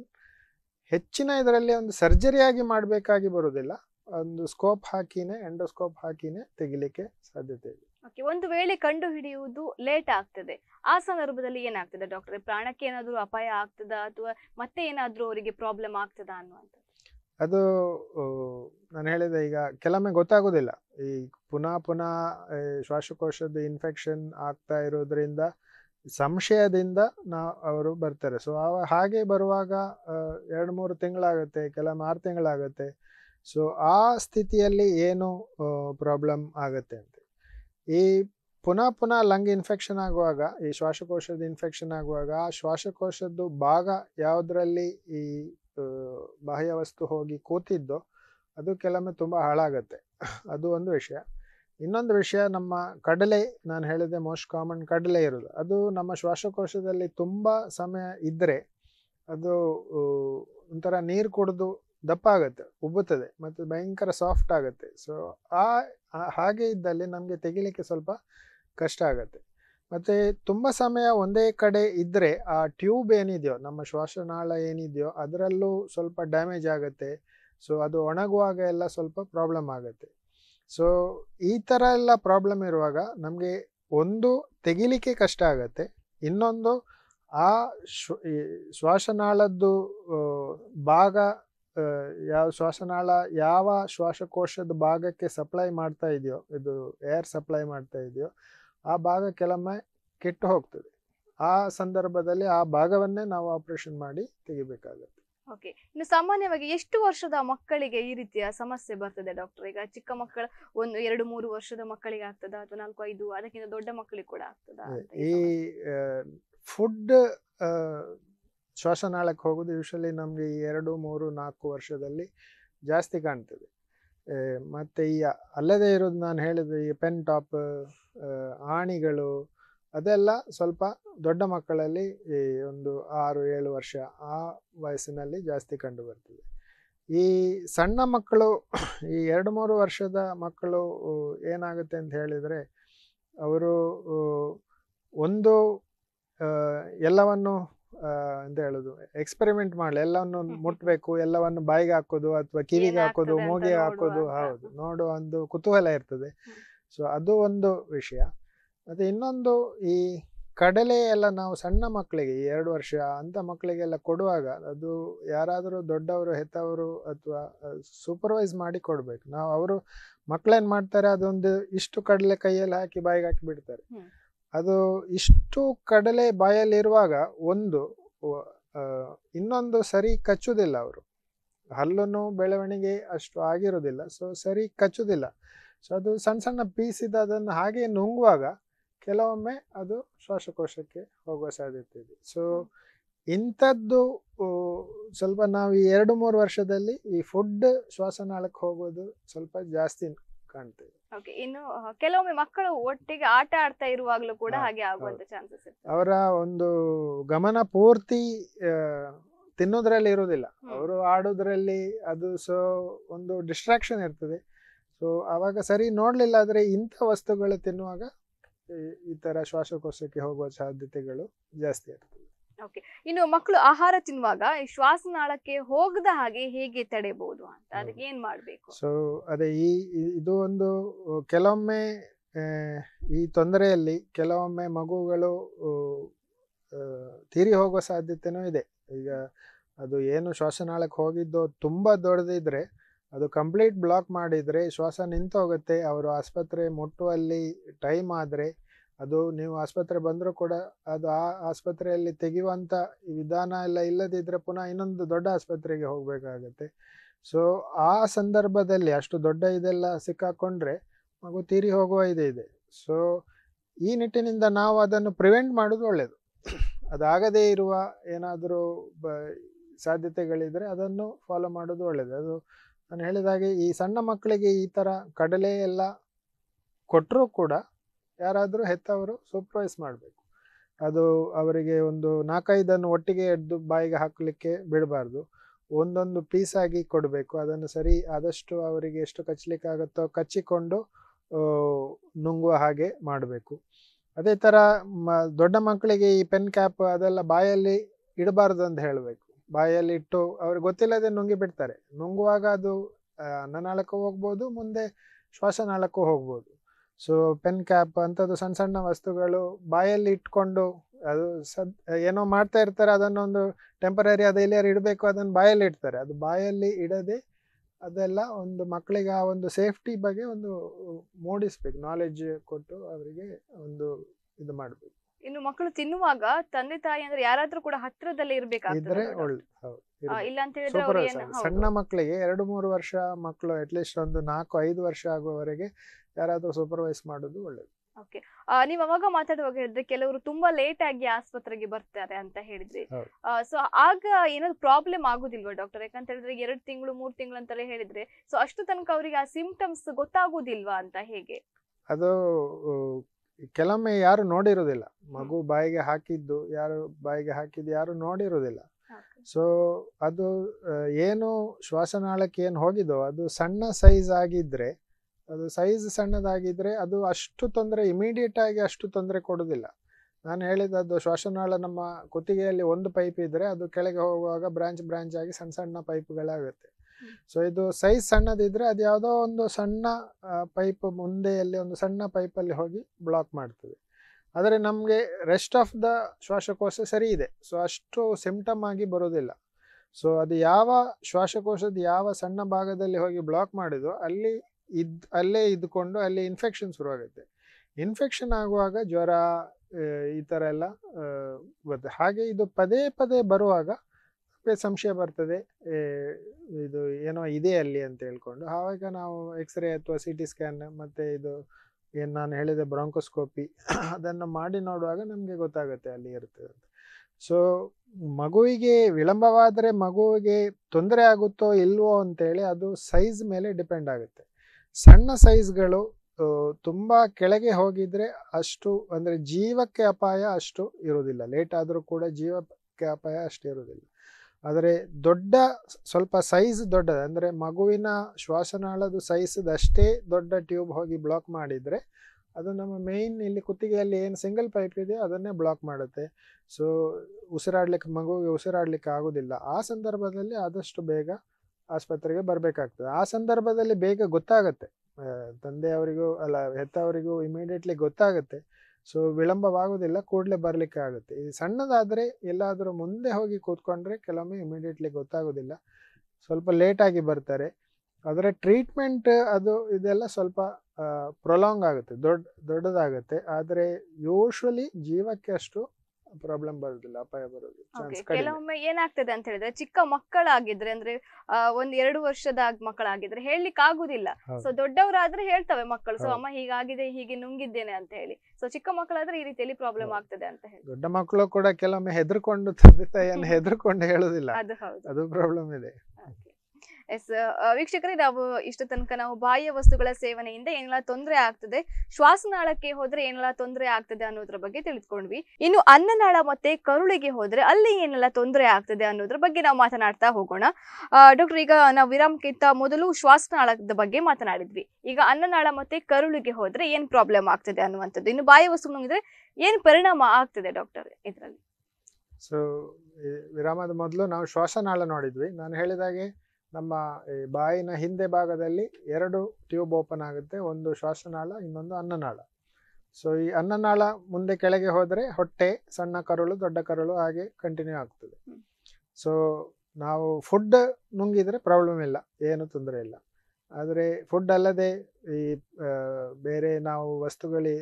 ಹೆಚ್ಚಿನ ಇದರಲ್ಲಿ ಒಂದು ಸರ್ಜರಿಯಾಗಿ ಮಾಡಬೇಕಾಗಿ ಬರೋದಿಲ್ಲ ಒಂದು ಸ್ಕೋಪ್ ಹಾಕಿನೇ ಎಂಡೋಸ್ಕೋಪ್ ಹಾಕಿನೇ ತೆಗಿಲಿಕ್ಕೆ ಸಾಧ್ಯತೆ ಇದೆ ಒಂದು ವೇಳೆ ಕಂಡು ಹಿಡಿಯುವುದು ಲೇಟ್ ಆಗ್ತದೆ ಆ ಸಂದರ್ಭದಲ್ಲಿ ಏನಾಗ್ತದೆ ಡಾಕ್ಟರ್ ಪ್ರಾಣಕ್ಕೆ ಏನಾದರೂ ಅಪಾಯ ಆಗ್ತದ ಅಥವಾ ಮತ್ತೆ ಏನಾದರೂ ಅವರಿಗೆ ಪ್ರಾಬ್ಲಮ್ ಆಗ್ತದ ಅನ್ನುವಂಥ ಅದು ನಾನು ಹೇಳಿದೆ ಈಗ ಕೆಲವೊಮ್ಮೆ ಗೊತ್ತಾಗೋದಿಲ್ಲ ಈ ಪುನಃ ಪುನಃ ಶ್ವಾಸಕೋಶದ ಇನ್ಫೆಕ್ಷನ್ ಆಗ್ತಾ ಇರೋದ್ರಿಂದ ಸಂಶಯದಿಂದ ನಾ ಅವರು ಬರ್ತಾರೆ ಸೊ ಆ ಹಾಗೆ ಬರುವಾಗ ಎರಡು ಮೂರು ತಿಂಗಳಾಗುತ್ತೆ ಕೆಲವೊಮ್ಮೆ ಆರು ತಿಂಗಳಾಗುತ್ತೆ ಸೊ ಆ ಸ್ಥಿತಿಯಲ್ಲಿ ಏನು ಪ್ರಾಬ್ಲಮ್ ಆಗುತ್ತೆ ಅಂತ ಈ ಪುನಃ ಪುನಃ ಲಂಗ್ ಇನ್ಫೆಕ್ಷನ್ ಆಗುವಾಗ ಈ ಶ್ವಾಸಕೋಶದ ಇನ್ಫೆಕ್ಷನ್ ಆಗುವಾಗ ಆ ಶ್ವಾಸಕೋಶದ್ದು ಭಾಗ ಯಾವುದರಲ್ಲಿ ಈ ಬಾಹ್ಯ ವಸ್ತು ಹೋಗಿ ಕೂತಿದ್ದು ಅದು ಕೆಲವೊಮ್ಮೆ ತುಂಬ ಹಾಳಾಗುತ್ತೆ ಅದು ಒಂದು ವಿಷಯ ಇನ್ನೊಂದು ವಿಷಯ ನಮ್ಮ ಕಡಲೆ ನಾನು ಹೇಳಿದೆ ಮೋಸ್ಟ್ ಕಾಮನ್ ಕಡಲೆ ಇರೋದು ಅದು ನಮ್ಮ ಶ್ವಾಸಕೋಶದಲ್ಲಿ ತುಂಬ ಸಮಯ ಇದ್ದರೆ ಅದು ಒಂಥರ ನೀರು ಕುಡಿದು ದಪ್ಪ ಆಗುತ್ತೆ ಉಬ್ಬುತ್ತದೆ ಮತ್ತು ಭಯಂಕರ ಸಾಫ್ಟ್ ಆಗುತ್ತೆ ಸೊ ಆ ಹಾಗೆ ಇದ್ದಲ್ಲಿ ನಮಗೆ ತೆಗಿಲಿಕ್ಕೆ ಸ್ವಲ್ಪ ಕಷ್ಟ ಆಗುತ್ತೆ ಮತ್ತು ತುಂಬ ಸಮಯ ಒಂದೇ ಕಡೆ ಇದ್ದರೆ ಆ ಟ್ಯೂಬ್ ಏನಿದೆಯೋ ನಮ್ಮ ಶ್ವಾಸನಾಳ ಏನಿದೆಯೋ ಅದರಲ್ಲೂ ಸ್ವಲ್ಪ ಡ್ಯಾಮೇಜ್ ಆಗುತ್ತೆ ಸೊ ಅದು ಒಣಗುವಾಗ ಎಲ್ಲ ಸ್ವಲ್ಪ ಪ್ರಾಬ್ಲಮ್ ಆಗುತ್ತೆ ಸೊ ಈ ಥರ ಎಲ್ಲ ಪ್ರಾಬ್ಲಮ್ ಇರುವಾಗ ನಮಗೆ ಒಂದು ತೆಗಿಲಿಕ್ಕೆ ಕಷ್ಟ ಆಗುತ್ತೆ ಇನ್ನೊಂದು ಆ ಶ್ವಾಸನಾಳದ್ದು ಭಾಗ ಯಾವ ಶ್ವಾಸನಾಳ ಯಾವ ಶ್ವಾಸಕೋಶದ ಭಾಗಕ್ಕೆ ಸಪ್ಲೈ ಮಾಡ್ತಾ ಇದೆಯೋ ಇದು ಏರ್ ಸಪ್ಲೈ ಮಾಡ್ತಾ ಇದೆಯೋ ಆ ಭಾಗ ಕೆಲವೊಮ್ಮೆ ಕೆಟ್ಟು ಹೋಗ್ತದೆ ಆ ಸಂದರ್ಭದಲ್ಲಿ ಆ ಭಾಗವನ್ನೇ ನಾವು ಆಪರೇಷನ್ ಮಾಡಿ ತೆಗಿಬೇಕಾಗುತ್ತೆ ಓಕೆ ಇನ್ನು ಸಾಮಾನ್ಯವಾಗಿ ಎಷ್ಟು ವರ್ಷದ ಮಕ್ಕಳಿಗೆ ಈ ರೀತಿಯ ಸಮಸ್ಯೆ ಬರ್ತದೆ ಡಾಕ್ಟರ್ ಈಗ ಚಿಕ್ಕ ಮಕ್ಕಳ ಒಂದು ಎರಡು ಮೂರು ವರ್ಷದ ಮಕ್ಕಳಿಗೆ ಆಗ್ತದ ಅಥವಾ ನಾಲ್ಕು ಐದು ಅದಕ್ಕಿಂತ ದೊಡ್ಡ ಮಕ್ಕಳಿಗೆ ಕೂಡ ಆಗ್ತದ ಈ ಫುಡ್ ಶ್ವಾಸನಾಳಕ್ಕೆ ಹೋಗೋದು ಯೂಶಲಿ ನಮಗೆ ಎರಡು ಮೂರು ನಾಲ್ಕು ವರ್ಷದಲ್ಲಿ ಜಾಸ್ತಿ ಕಾಣ್ತದೆ ಮತ್ತು ಈ ಅಲ್ಲದೇ ಇರೋದು ನಾನು ಹೇಳಿದ ಈ ಪೆನ್ ಟಾಪ್ ಆಣಿಗಳು ಅದೆಲ್ಲ ಸ್ವಲ್ಪ ದೊಡ್ಡ ಮಕ್ಕಳಲ್ಲಿ ಈ ಒಂದು ಆರು ಏಳು ವರ್ಷ ಆ ವಯಸ್ಸಿನಲ್ಲಿ ಜಾಸ್ತಿ ಕಂಡು ಬರ್ತದೆ ಈ ಸಣ್ಣ ಮಕ್ಕಳು ಈ ಎರಡು ಮೂರು ವರ್ಷದ ಮಕ್ಕಳು ಏನಾಗುತ್ತೆ ಅಂತ ಹೇಳಿದರೆ ಅವರು ಒಂದು ಎಲ್ಲವನ್ನು ಅಂತ ಹೇಳುದು ಎಕ್ಸ್ಪೆರಿಮೆಂಟ್ ಮಾಡಲಿ ಎಲ್ಲವನ್ನು ಮುಟ್ಬೇಕು ಎಲ್ಲವನ್ನು ಬಾಯಿಗೆ ಹಾಕೋದು ಅಥವಾ ಕಿವಿಗೆ ಹಾಕೋದು ಮೂಗಿಗೆ ಹಾಕೋದು ಹೌದು ನೋಡುವ ಒಂದು ಕುತೂಹಲ ಇರ್ತದೆ ಸೊ ಅದು ಒಂದು ವಿಷಯ ಮತ್ತೆ ಇನ್ನೊಂದು ಈ ಕಡಲೆ ಎಲ್ಲ ನಾವು ಸಣ್ಣ ಮಕ್ಕಳಿಗೆ ಎರಡು ವರ್ಷ ಅಂತ ಮಕ್ಕಳಿಗೆಲ್ಲ ಕೊಡುವಾಗ ಅದು ಯಾರಾದರೂ ದೊಡ್ಡವರು ಹೆತ್ತವರು ಅಥವಾ ಸೂಪರ್ವೈಸ್ ಮಾಡಿ ಕೊಡಬೇಕು ನಾವು ಅವರು ಮಕ್ಕಳೇನು ಮಾಡ್ತಾರೆ ಅದೊಂದು ಇಷ್ಟು ಕಡಲೆ ಕೈಯಲ್ಲಿ ಹಾಕಿ ಬಾಯಿಗೆ ಹಾಕಿ ಬಿಡ್ತಾರೆ ಅದು ಇಷ್ಟು ಕಡಲೆ ಬಾಯಲ್ಲಿರುವಾಗ ಒಂದು ಇನ್ನೊಂದು ಸರಿ ಕಚ್ಚುವುದಿಲ್ಲ ಅವರು ಹಲ್ಲನ್ನು ಬೆಳವಣಿಗೆ ಅಷ್ಟು ಆಗಿರೋದಿಲ್ಲ ಸೊ ಸರಿ ಕಚ್ಚುವುದಿಲ್ಲ ಸೊ ಅದು ಸಣ್ಣ ಸಣ್ಣ ಪೀಸ್ ಅದನ್ನು ಹಾಗೆ ನುಂಗುವಾಗ ಕೆಲವೊಮ್ಮೆ ಅದು ಶ್ವಾಸಕೋಶಕ್ಕೆ ಹೋಗುವ ಸಾಧ್ಯತೆ ಇದೆ ಸೊ ಇಂಥದ್ದು ಸ್ವಲ್ಪ ನಾವು ಈ ಎರಡು ಮೂರು ವರ್ಷದಲ್ಲಿ ಈ ಫುಡ್ ಶ್ವಾಸನಾಳಕ್ಕೆ ಹೋಗೋದು ಸ್ವಲ್ಪ ಜಾಸ್ತಿ ಇನ್ನು ಕೆಲವೊಮ್ಮೆ ಮಕ್ಕಳು ಒಟ್ಟಿಗೆ ಆಟ ಆಡ್ತಾ ಇರುವಾಗಲೂ ಕೂಡ ಹಾಗೆ ಆಗುವಂತ ಚಾನ್ಸಸ್ ಅವರ ಒಂದು ಗಮನ ಪೂರ್ತಿ ತಿನ್ನೋದ್ರಲ್ಲಿ ಇರೋದಿಲ್ಲ ಅವರು ಆಡೋದ್ರಲ್ಲಿ ಅದು ಸೊ ಒಂದು ಡಿಸ್ಟ್ರಾಕ್ಷನ್ ಇರ್ತದೆ ಸೊ ಅವಾಗ ಸರಿ ನೋಡ್ಲಿಲ್ಲ ಆದ್ರೆ ಇಂಥ ವಸ್ತುಗಳು ತಿನ್ನುವಾಗ ಈ ತರ ಶ್ವಾಸಕೋಶಕ್ಕೆ ಹೋಗುವ ಸಾಧ್ಯತೆಗಳು ಜಾಸ್ತಿ ಇರ್ತದೆ ಓಕೆ ಇನ್ನು ಮಕ್ಕಳು ಆಹಾರ ತಿನ್ನುವಾಗ ಈ ಶ್ವಾಸನಾಳಕ್ಕೆ ಹೋಗದ ಹಾಗೆ ಹೇಗೆ ತಡೆಯಬಹುದು ಅಂತ ಅದಕ್ಕೆ ಏನ್ ಮಾಡಬೇಕು ಸೊ ಅದೇ ಈ ಇದು ಒಂದು ಕೆಲವೊಮ್ಮೆ ಈ ತೊಂದರೆಯಲ್ಲಿ ಕೆಲವೊಮ್ಮೆ ಮಗುಗಳು ತೀರಿ ಹೋಗೋ ಸಾಧ್ಯತೆನೂ ಇದೆ ಈಗ ಅದು ಏನು ಶ್ವಾಸನಾಳಕ್ಕೆ ಹೋಗಿದ್ದು ತುಂಬ ದೊಡ್ಡದಿದ್ರೆ ಅದು ಕಂಪ್ಲೀಟ್ ಬ್ಲಾಕ್ ಮಾಡಿದರೆ ಶ್ವಾಸ ನಿಂತು ಹೋಗುತ್ತೆ ಅವರು ಆಸ್ಪತ್ರೆ ಮುಟ್ಟುವಲ್ಲಿ ಟೈಮ್ ಆದರೆ ಅದು ನೀವು ಆಸ್ಪತ್ರೆ ಬಂದರೂ ಕೂಡ ಅದು ಆ ಆಸ್ಪತ್ರೆಯಲ್ಲಿ ತೆಗೆಯುವಂಥ ವಿಧಾನ ಎಲ್ಲ ಇಲ್ಲದಿದ್ದರೆ ಪುನಃ ಇನ್ನೊಂದು ದೊಡ್ಡ ಆಸ್ಪತ್ರೆಗೆ ಹೋಗಬೇಕಾಗತ್ತೆ ಸೊ ಆ ಸಂದರ್ಭದಲ್ಲಿ ಅಷ್ಟು ದೊಡ್ಡ ಇದೆಲ್ಲ ಸಿಕ್ಕಾಕೊಂಡ್ರೆ ಮಗು ತೀರಿ ಹೋಗುವ ಇದೆ ಇದೆ ಸೊ ಈ ನಿಟ್ಟಿನಿಂದ ನಾವು ಅದನ್ನು ಪ್ರಿವೆಂಟ್ ಮಾಡೋದು ಒಳ್ಳೆಯದು ಅದಾಗದೇ ಇರುವ ಏನಾದರೂ ಬ ಸಾಧ್ಯತೆಗಳಿದ್ದರೆ ಅದನ್ನು ಫಾಲೋ ಮಾಡೋದು ಒಳ್ಳೆಯದು ಅದು ನಾನು ಹೇಳಿದಾಗೆ ಈ ಸಣ್ಣ ಮಕ್ಕಳಿಗೆ ಈ ಥರ ಕಡಲೆ ಎಲ್ಲ ಕೊಟ್ಟರೂ ಕೂಡ ಯಾರಾದರೂ ಹೆತ್ತವರು ಸೂಪರ್ವೈಸ್ ಮಾಡಬೇಕು ಅದು ಅವರಿಗೆ ಒಂದು ನಾಲ್ಕೈದನ್ನು ಒಟ್ಟಿಗೆ ಎದ್ದು ಬಾಯಿಗೆ ಹಾಕಲಿಕ್ಕೆ ಬಿಡಬಾರ್ದು ಒಂದೊಂದು ಪೀಸಾಗಿ ಕೊಡಬೇಕು ಅದನ್ನು ಸರಿ ಆದಷ್ಟು ಅವರಿಗೆ ಎಷ್ಟು ಕಚ್ಚಲಿಕ್ಕಾಗುತ್ತೋ ಕಚ್ಚಿಕೊಂಡು ನುಂಗುವ ಹಾಗೆ ಮಾಡಬೇಕು ಅದೇ ಥರ ಮ ದೊಡ್ಡ ಮಕ್ಕಳಿಗೆ ಈ ಪೆನ್ ಕ್ಯಾಪ್ ಅದೆಲ್ಲ ಬಾಯಲ್ಲಿ ಇಡಬಾರ್ದು ಅಂತ ಹೇಳಬೇಕು ಬಾಯಲ್ಲಿ ಇಟ್ಟು ಅವ್ರಿಗೆ ಗೊತ್ತಿಲ್ಲದೆ ನುಂಗಿ ಬಿಡ್ತಾರೆ ನುಂಗುವಾಗ ಅದು ಅನ್ನನಾಳಕ್ಕೂ ಹೋಗ್ಬೋದು ಮುಂದೆ ಶ್ವಾಸನಾಳಕ್ಕೂ ಹೋಗ್ಬೋದು ಸೊ ಪೆನ್ ಕ್ಯಾಪ್ ಅಂಥದ್ದು ಸಣ್ಣ ಸಣ್ಣ ವಸ್ತುಗಳು ಬಾಯಲ್ಲಿ ಇಟ್ಕೊಂಡು ಅದು ಸದ್ ಏನೋ ಮಾಡ್ತಾ ಇರ್ತಾರೆ ಅದನ್ನೊಂದು ಟೆಂಪರರಿ ಅದು ಎಲ್ಲಿಯಾರು ಇಡಬೇಕು ಅದನ್ನು ಬಾಯಲ್ಲಿ ಇಡ್ತಾರೆ ಅದು ಬಾಯಲ್ಲಿ ಇಡದೆ ಅದೆಲ್ಲ ಒಂದು ಮಕ್ಕಳಿಗೆ ಆ ಒಂದು ಸೇಫ್ಟಿ ಬಗ್ಗೆ ಒಂದು ಮೂಡಿಸ್ಬೇಕು ನಾಲೆಡ್ಜ್ ಕೊಟ್ಟು ಅವರಿಗೆ ಒಂದು ಇದು ಮಾಡಬೇಕು ಇನ್ನು ಮಕ್ಕಳು ತಿನ್ನುವಾಗ ತಂದೆ ತಾಯಿ ಅಂದ್ರೆ ಯಾರಾದ್ರೂ ಕೂಡ ಹತ್ರದಲ್ಲಿ ಇರ್ಬೇಕಾಗ್ತದೆ ಇಲ್ಲ ಅಂತ ಸಣ್ಣ ಮಕ್ಕಳಿಗೆ ಎರಡು ಮೂರು ವರ್ಷ ಮಕ್ಕಳು ಅಟ್ಲೀಸ್ಟ್ ಒಂದು ನಾಲ್ಕು ಐದು ವರ್ಷ ಆಗುವವರೆಗೆ ಯಾರಾದರೂ ಸೂಪರ್ವೈಸ್ ಮಾಡೋದು ಒಳ್ಳೇದು ಓಕೆ ನೀವು ಅವಾಗ ಮಾತಾಡುವಾಗ ಹೇಳಿದ್ರೆ ಕೆಲವರು ತುಂಬಾ ಲೇಟ್ ಆಗಿ ಆಸ್ಪತ್ರೆಗೆ ಬರ್ತಾರೆ ಅಂತ ಹೇಳಿದ್ರಿ ಸೊ ಆಗ ಏನಾದ್ರು ಪ್ರಾಬ್ಲಮ್ ಆಗುದಿಲ್ವಾ ಡಾಕ್ಟರ್ ಯಾಕಂತ ಹೇಳಿದ್ರೆ ಎರಡು ತಿಂಗಳು ಮೂರು ತಿಂಗಳು ಅಂತಲೇ ಹೇಳಿದ್ರೆ ಸೊ ಅಷ್ಟು ತನಕ ಅವರಿಗೆ ಆ ಸಿಂಪ್ಟಮ್ಸ್ ಗೊತ್ತಾಗುದಿಲ್ವಾ ಅಂತ ಹೇಗೆ ಅದು ಕೆಲವೊಮ್ಮೆ ಯಾರು ನೋಡಿರೋದಿಲ್ಲ ಮಗು ಬಾಯಿಗೆ ಹಾಕಿದ್ದು ಯಾರು ಬಾಯಿಗೆ ಹಾಕಿದ್ದು ಯಾರು ನೋಡಿರೋದಿಲ್ಲ ಸೊ ಅದು ಏನು ಶ್ವಾಸನಾಳಕ್ಕೆ ಏನು ಹೋಗಿದೋ ಅದು ಸಣ್ಣ ಸೈಜ್ ಆಗಿದ್ರೆ ಅದು ಸೈಜ್ ಸಣ್ಣದಾಗಿದ್ದರೆ ಅದು ಅಷ್ಟು ತೊಂದರೆ ಇಮಿಡಿಯೇಟ್ ಆಗಿ ಅಷ್ಟು ತೊಂದರೆ ಕೊಡೋದಿಲ್ಲ ನಾನು ಹೇಳಿದದ್ದು ಶ್ವಾಸನಾಳ ನಮ್ಮ ಕುತ್ತಿಗೆಯಲ್ಲಿ ಒಂದು ಪೈಪ್ ಇದ್ದರೆ ಅದು ಕೆಳಗೆ ಹೋಗುವಾಗ ಬ್ರಾಂಚ್ ಬ್ರಾಂಚ್ ಆಗಿ ಸಣ್ಣ ಸಣ್ಣ ಪೈಪ್ಗಳಾಗುತ್ತೆ ಸೊ ಇದು ಸೈಜ್ ಸಣ್ಣದಿದ್ದರೆ ಅದು ಯಾವುದೋ ಒಂದು ಸಣ್ಣ ಪೈಪ್ ಮುಂದೆಯಲ್ಲಿ ಒಂದು ಸಣ್ಣ ಪೈಪಲ್ಲಿ ಹೋಗಿ ಬ್ಲಾಕ್ ಮಾಡ್ತದೆ ಆದರೆ ನಮಗೆ ರೆಸ್ಟ್ ಆಫ್ ದ ಶ್ವಾಸಕೋಶ ಸರಿ ಇದೆ ಸೊ ಅಷ್ಟು ಸಿಮ್ಟಮ್ ಆಗಿ ಬರೋದಿಲ್ಲ ಸೊ ಅದು ಯಾವ ಶ್ವಾಸಕೋಶದ ಯಾವ ಸಣ್ಣ ಭಾಗದಲ್ಲಿ ಹೋಗಿ ಬ್ಲಾಕ್ ಮಾಡಿದೋ ಅಲ್ಲಿ ಇದ್ ಅಲ್ಲೇ ಇದ್ಕೊಂಡು ಅಲ್ಲಿ ಇನ್ಫೆಕ್ಷನ್ ಶುರುವಾಗುತ್ತೆ ಇನ್ಫೆಕ್ಷನ್ ಆಗುವಾಗ ಜ್ವರ ಈ ಥರ ಎಲ್ಲ ಬರ್ತದೆ ಹಾಗೆ ಇದು ಪದೇ ಪದೇ ಬರುವಾಗ ಸಂಶಯ ಬರ್ತದೆ ಇದು ಏನೋ ಇದೆ ಅಲ್ಲಿ ಅಂತ ಹೇಳ್ಕೊಂಡು ಆವಾಗ ನಾವು ಎಕ್ಸ್ರೇ ಅಥವಾ ಸಿ ಟಿ ಸ್ಕ್ಯಾನ್ ಮತ್ತು ಇದು ಏನು ನಾನು ಹೇಳಿದೆ ಬ್ರಾಂಕೋಸ್ಕೋಪಿ ಅದನ್ನು ಮಾಡಿ ನೋಡುವಾಗ ನಮಗೆ ಗೊತ್ತಾಗುತ್ತೆ ಅಲ್ಲಿ ಇರ್ತದೆ ಅಂತ ಸೊ ಮಗುವಿಗೆ ವಿಳಂಬವಾದರೆ ಮಗುವಿಗೆ ತೊಂದರೆ ಆಗುತ್ತೋ ಇಲ್ವೋ ಅಂತೇಳಿ ಅದು ಸೈಜ್ ಮೇಲೆ ಡಿಪೆಂಡ್ ಆಗುತ್ತೆ ಸಣ್ಣ ಸೈಜ್ಗಳು ತುಂಬ ಕೆಳಗೆ ಹೋಗಿದ್ರೆ ಅಷ್ಟು ಅಂದರೆ ಜೀವಕ್ಕೆ ಅಪಾಯ ಅಷ್ಟು ಇರುವುದಿಲ್ಲ ಲೇಟ್ ಆದರೂ ಕೂಡ ಜೀವಕ್ಕೆ ಅಪಾಯ ಅಷ್ಟು ಇರುವುದಿಲ್ಲ ಆದರೆ ದೊಡ್ಡ ಸ್ವಲ್ಪ ಸೈಜ್ ದೊಡ್ಡದ ಅಂದರೆ ಮಗುವಿನ ಶ್ವಾಸನಾಳದು ಸೈಜ್ದಷ್ಟೇ ದೊಡ್ಡ ಟ್ಯೂಬ್ ಹೋಗಿ ಬ್ಲಾಕ್ ಮಾಡಿದರೆ ಅದು ನಮ್ಮ ಮೇಯ್ನ್ ಇಲ್ಲಿ ಕುತ್ತಿಗೆಯಲ್ಲಿ ಏನು ಸಿಂಗಲ್ ಪೈಪ್ ಇದೆ ಅದನ್ನೇ ಬ್ಲಾಕ್ ಮಾಡುತ್ತೆ ಸೊ ಉಸಿರಾಡ್ಲಿಕ್ಕೆ ಮಗುವಿಗೆ ಉಸಿರಾಡಲಿಕ್ಕೆ ಆಗೋದಿಲ್ಲ ಆ ಸಂದರ್ಭದಲ್ಲಿ ಆದಷ್ಟು ಬೇಗ ಆಸ್ಪತ್ರೆಗೆ ಬರಬೇಕಾಗ್ತದೆ ಆ ಸಂದರ್ಭದಲ್ಲಿ ಬೇಗ ಗೊತ್ತಾಗತ್ತೆ ತಂದೆಯವರಿಗೂ ಅಲ್ಲ ಹೆತ್ತವರಿಗೂ ಇಮಿಡಿಯೇಟ್ಲಿ ಗೊತ್ತಾಗುತ್ತೆ ಸೊ ವಿಳಂಬವಾಗುವುದಿಲ್ಲ ಕೂಡಲೇ ಬರಲಿಕ್ಕೆ ಆಗುತ್ತೆ ಇದು ಸಣ್ಣದಾದರೆ ಎಲ್ಲಾದರೂ ಮುಂದೆ ಹೋಗಿ ಕೂತ್ಕೊಂಡ್ರೆ ಕೆಲವೊಮ್ಮೆ ಇಮಿಡಿಯೇಟ್ಲಿ ಗೊತ್ತಾಗೋದಿಲ್ಲ ಸ್ವಲ್ಪ ಲೇಟಾಗಿ ಬರ್ತಾರೆ ಆದರೆ ಟ್ರೀಟ್ಮೆಂಟ್ ಅದು ಇದೆಲ್ಲ ಸ್ವಲ್ಪ ಪ್ರೊಲಾಂಗ್ ಆಗುತ್ತೆ ದೊಡ್ಡ ದೊಡ್ಡದಾಗುತ್ತೆ ಆದರೆ ಯೂಶ್ವಲಿ ಜೀವಕ್ಕೆ ಅಷ್ಟು ಪ್ರಾಬ್ಲಮ್ ಬರೋದಿಲ್ಲ ಅಪಾಯ ಬರೋದಿಲ್ಲ ಕೆಲವೊಮ್ಮೆ ಏನಾಗ್ತದೆ ಅಂತ ಹೇಳಿದ್ರೆ ಚಿಕ್ಕ ಮಕ್ಕಳಾಗಿದ್ರೆ ಅಂದ್ರೆ ಒಂದ್ ಎರಡು ವರ್ಷದ ಮಕ್ಕಳಾಗಿದ್ರೆ ಹೇಳಲಿಕ್ಕೆ ಆಗುದಿಲ್ಲ ಸೊ ದೊಡ್ಡವರಾದ್ರೆ ಹೇಳ್ತವೆ ಮಕ್ಕಳು ಸೊ ಅಮ್ಮ ಹೀಗಾಗಿದೆ ಹೀಗೆ ನುಂಗಿದ್ದೇನೆ ಅಂತ ಹೇಳಿ ಸೊ ಚಿಕ್ಕ ಮಕ್ಕಳಾದ್ರೆ ಈ ರೀತಿಯಲ್ಲಿ ಪ್ರಾಬ್ಲಮ್ ಆಗ್ತದೆ ಅಂತ ಹೇಳಿ ದೊಡ್ಡ ಮಕ್ಕಳು ಕೂಡ ಕೆಲವೊಮ್ಮೆ ಹೆದರ್ಕೊಂಡು ತಂದೆ ತಾಯಿಯನ್ನು ಹೆದರ್ಕೊಂಡು ಹೇಳುದಿಲ್ಲ ಅದು ಹೌದು ಅದು ಪ್ರಾಬ್ಲಮ್ ಇದೆ ಎಸ್ ವೀಕ್ಷಕರೇ ನಾವು ಇಷ್ಟ ತನಕ ನಾವು ಬಾಹ್ಯ ವಸ್ತುಗಳ ಸೇವನೆಯಿಂದ ಏನೆಲ್ಲ ತೊಂದರೆ ಆಗ್ತದೆ ಶ್ವಾಸನಾಳಕ್ಕೆ ಹೋದ್ರೆ ಏನೆಲ್ಲ ತೊಂದರೆ ಆಗ್ತದೆ ಅನ್ನೋದ್ರ ಬಗ್ಗೆ ತಿಳಿದುಕೊಂಡ್ವಿ ಇನ್ನು ಅನ್ನನಾಳ ಮತ್ತೆ ಕರುಳಿಗೆ ಹೋದ್ರೆ ಅಲ್ಲಿ ಏನೆಲ್ಲ ತೊಂದರೆ ಆಗ್ತದೆ ಅನ್ನೋದ್ರ ಬಗ್ಗೆ ನಾವು ಮಾತನಾಡ್ತಾ ಹೋಗೋಣ ಡಾಕ್ಟರ್ ಈಗ ನಾವು ವಿರಾಮಕ್ಕಿಂತ ಮೊದಲು ಶ್ವಾಸನಾಳದ ಬಗ್ಗೆ ಮಾತನಾಡಿದ್ವಿ ಈಗ ಅನ್ನನಾಳ ಮತ್ತೆ ಕರುಳಿಗೆ ಹೋದ್ರೆ ಏನ್ ಪ್ರಾಬ್ಲಮ್ ಆಗ್ತದೆ ಅನ್ನುವಂಥದ್ದು ಇನ್ನು ಬಾಯಿ ವಸ್ತು ನೋಡಿದ್ರೆ ಏನ್ ಪರಿಣಾಮ ಆಗ್ತದೆ ಡಾಕ್ಟರ್ ಇದರಲ್ಲಿ ಸೊ ವಿರಾಮದ ಮೊದಲು ನಾವು ಶ್ವಾಸನಾಳ ನೋಡಿದ್ವಿ ನಾನು ಹೇಳಿದಾಗೆ ನಮ್ಮ ಈ ಬಾಯಿನ ಹಿಂದೆ ಭಾಗದಲ್ಲಿ ಎರಡು ಟ್ಯೂಬ್ ಓಪನ್ ಆಗುತ್ತೆ ಒಂದು ಶ್ವಾಸನಾಳ ಇನ್ನೊಂದು ಅನ್ನನಾಳ ಸೊ ಈ ಅನ್ನನಾಳ ಮುಂದೆ ಕೆಳಗೆ ಹೋದರೆ ಹೊಟ್ಟೆ ಸಣ್ಣ ಕರುಳು ದೊಡ್ಡ ಕರುಳು ಹಾಗೆ ಕಂಟಿನ್ಯೂ ಆಗ್ತದೆ ಸೊ ನಾವು ಫುಡ್ ನುಂಗಿದರೆ ಪ್ರಾಬ್ಲಮ್ ಇಲ್ಲ ಏನು ತೊಂದರೆ ಇಲ್ಲ ಆದರೆ ಫುಡ್ ಅಲ್ಲದೆ ಈ ಬೇರೆ ನಾವು ವಸ್ತುಗಳಿ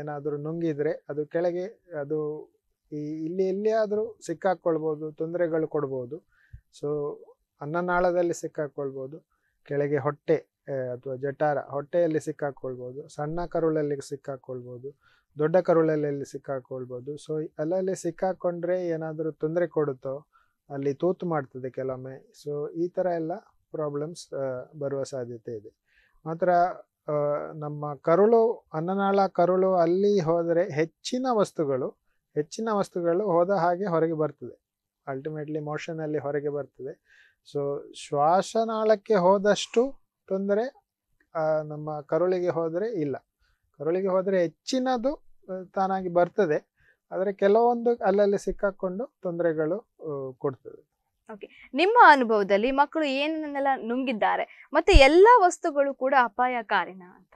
ಏನಾದರೂ ನುಂಗಿದರೆ ಅದು ಕೆಳಗೆ ಅದು ಈ ಇಲ್ಲಿ ಎಲ್ಲಿಯಾದರೂ ಸಿಕ್ಕಾಕ್ಕೊಳ್ಬೋದು ತೊಂದರೆಗಳು ಕೊಡ್ಬೋದು ಸೊ ಅನ್ನನಾಳದಲ್ಲಿ ಸಿಕ್ಕಾಕೊಳ್ಬೋದು ಕೆಳಗೆ ಹೊಟ್ಟೆ ಅಥವಾ ಜಠಾರ ಹೊಟ್ಟೆಯಲ್ಲಿ ಸಿಕ್ಕಾಕೊಳ್ಬೋದು ಸಣ್ಣ ಕರುಳಲ್ಲಿ ಸಿಕ್ಕಾಕೊಳ್ಬೋದು ದೊಡ್ಡ ಕರುಳಲ್ಲಿ ಸಿಕ್ಕಾಕೊಳ್ಬೋದು ಸೊ ಅಲ್ಲಲ್ಲಿ ಸಿಕ್ಕಾಕೊಂಡ್ರೆ ಏನಾದರೂ ತೊಂದರೆ ಕೊಡುತ್ತೋ ಅಲ್ಲಿ ತೂತು ಮಾಡ್ತದೆ ಕೆಲವೊಮ್ಮೆ ಸೊ ಈ ಥರ ಎಲ್ಲ ಪ್ರಾಬ್ಲಮ್ಸ್ ಬರುವ ಸಾಧ್ಯತೆ ಇದೆ ಮಾತ್ರ ನಮ್ಮ ಕರುಳು ಅನ್ನನಾಳ ಕರುಳು ಅಲ್ಲಿ ಹೋದರೆ ಹೆಚ್ಚಿನ ವಸ್ತುಗಳು ಹೆಚ್ಚಿನ ವಸ್ತುಗಳು ಹೋದ ಹಾಗೆ ಹೊರಗೆ ಬರ್ತದೆ ಅಲ್ಟಿಮೇಟ್ಲಿ ಮೋಷನಲ್ಲಿ ಹೊರಗೆ ಬರ್ತದೆ ಸೊ ಶ್ವಾಸನಾಳಕ್ಕೆ ಹೋದಷ್ಟು ತೊಂದರೆ ನಮ್ಮ ಕರುಳಿಗೆ ಹೋದರೆ ಇಲ್ಲ ಕರುಳಿಗೆ ಹೋದರೆ ಹೆಚ್ಚಿನದು ತಾನಾಗಿ ಬರ್ತದೆ ಆದರೆ ಕೆಲವೊಂದು ಅಲ್ಲಲ್ಲಿ ಸಿಕ್ಕಾಕೊಂಡು ತೊಂದರೆಗಳು ಕೊಡ್ತದೆ ಓಕೆ ನಿಮ್ಮ ಅನುಭವದಲ್ಲಿ ಮಕ್ಕಳು ಏನನ್ನೆಲ್ಲ ನುಂಗಿದ್ದಾರೆ ಮತ್ತೆ ಎಲ್ಲ ವಸ್ತುಗಳು ಕೂಡ ಅಪಾಯಕಾರಿನ ಅಂತ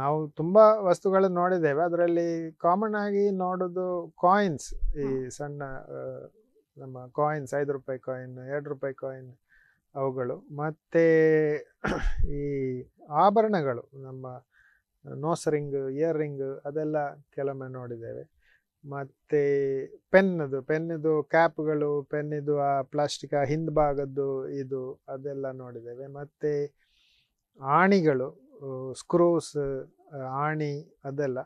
ನಾವು ತುಂಬಾ ವಸ್ತುಗಳನ್ನು ನೋಡಿದ್ದೇವೆ ಅದರಲ್ಲಿ ಕಾಮನ್ ಆಗಿ ನೋಡೋದು ಕಾಯಿನ್ಸ್ ಈ ಸಣ್ಣ ನಮ್ಮ ಕಾಯಿನ್ಸ್ ಐದು ರೂಪಾಯಿ ಕಾಯಿನ್ ಎರಡು ರೂಪಾಯಿ ಕಾಯಿನ್ ಅವುಗಳು ಮತ್ತು ಈ ಆಭರಣಗಳು ನಮ್ಮ ನೋಸ್ ರಿಂಗ್ ಇಯರ್ ರಿಂಗ್ ಅದೆಲ್ಲ ಕೆಲವೊಮ್ಮೆ ನೋಡಿದ್ದೇವೆ ಮತ್ತು ಪೆನ್ನದು ಪೆನ್ನಿದು ಕ್ಯಾಪ್ಗಳು ಪೆನ್ನಿದು ಆ ಪ್ಲಾಸ್ಟಿಕ್ ಆ ಹಿಂದ್ಭಾಗದ್ದು ಇದು ಅದೆಲ್ಲ ನೋಡಿದ್ದೇವೆ ಮತ್ತು ಆಣಿಗಳು ಸ್ಕ್ರೂಸ್ ಆಣಿ ಅದೆಲ್ಲ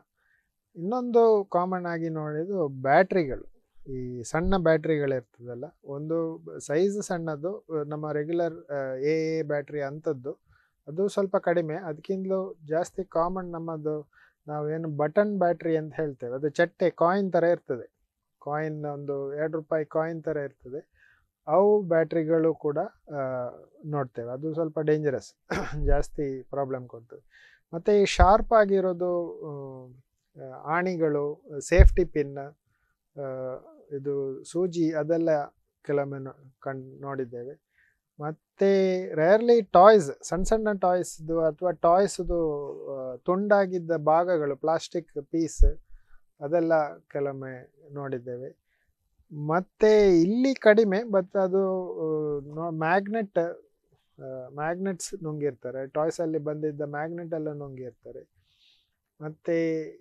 ಇನ್ನೊಂದು ಕಾಮನ್ ಆಗಿ ನೋಡಿದ್ದು ಬ್ಯಾಟ್ರಿಗಳು ಈ ಸಣ್ಣ ಬ್ಯಾಟ್ರಿಗಳಿರ್ತದಲ್ಲ ಒಂದು ಸೈಜ್ ಸಣ್ಣದು ನಮ್ಮ ರೆಗ್ಯುಲರ್ ಎ ಎ ಬ್ಯಾಟ್ರಿ ಅಂಥದ್ದು ಅದು ಸ್ವಲ್ಪ ಕಡಿಮೆ ಅದಕ್ಕಿಂತಲೂ ಜಾಸ್ತಿ ಕಾಮನ್ ನಮ್ಮದು ನಾವೇನು ಬಟನ್ ಬ್ಯಾಟ್ರಿ ಅಂತ ಹೇಳ್ತೇವೆ ಅದು ಚಟ್ಟೆ ಕಾಯಿನ್ ಥರ ಇರ್ತದೆ ಕಾಯಿನ್ ಒಂದು ಎರಡು ರೂಪಾಯಿ ಕಾಯಿನ್ ಥರ ಇರ್ತದೆ ಅವು ಬ್ಯಾಟ್ರಿಗಳು ಕೂಡ ನೋಡ್ತೇವೆ ಅದು ಸ್ವಲ್ಪ ಡೇಂಜರಸ್ ಜಾಸ್ತಿ ಪ್ರಾಬ್ಲಮ್ ಕೊಡ್ತದೆ ಮತ್ತು ಈ ಶಾರ್ಪ್ ಆಗಿರೋದು ಆಣಿಗಳು ಸೇಫ್ಟಿ ಪಿನ್ ಇದು ಸೂಜಿ ಅದೆಲ್ಲ ಕೆಲವೊಮ್ಮೆ ಕಂಡು ನೋಡಿದ್ದೇವೆ ಮತ್ತು ರೇರ್ಲಿ ಟಾಯ್ಸ್ ಸಣ್ಣ ಸಣ್ಣ ಟಾಯ್ಸ್ದು ಅಥವಾ ಟಾಯ್ಸ್ದು ತುಂಡಾಗಿದ್ದ ಭಾಗಗಳು ಪ್ಲಾಸ್ಟಿಕ್ ಪೀಸ್ ಅದೆಲ್ಲ ಕೆಲವೊಮ್ಮೆ ನೋಡಿದ್ದೇವೆ ಮತ್ತು ಇಲ್ಲಿ ಕಡಿಮೆ ಬಟ್ ಅದು ಮ್ಯಾಗ್ನೆಟ್ ಮ್ಯಾಗ್ನೆಟ್ಸ್ ನುಂಗಿರ್ತಾರೆ ಟಾಯ್ಸಲ್ಲಿ ಬಂದಿದ್ದ ಮ್ಯಾಗ್ನೆಟ್ ಎಲ್ಲ ನುಂಗಿರ್ತಾರೆ ಮತ್ತೆ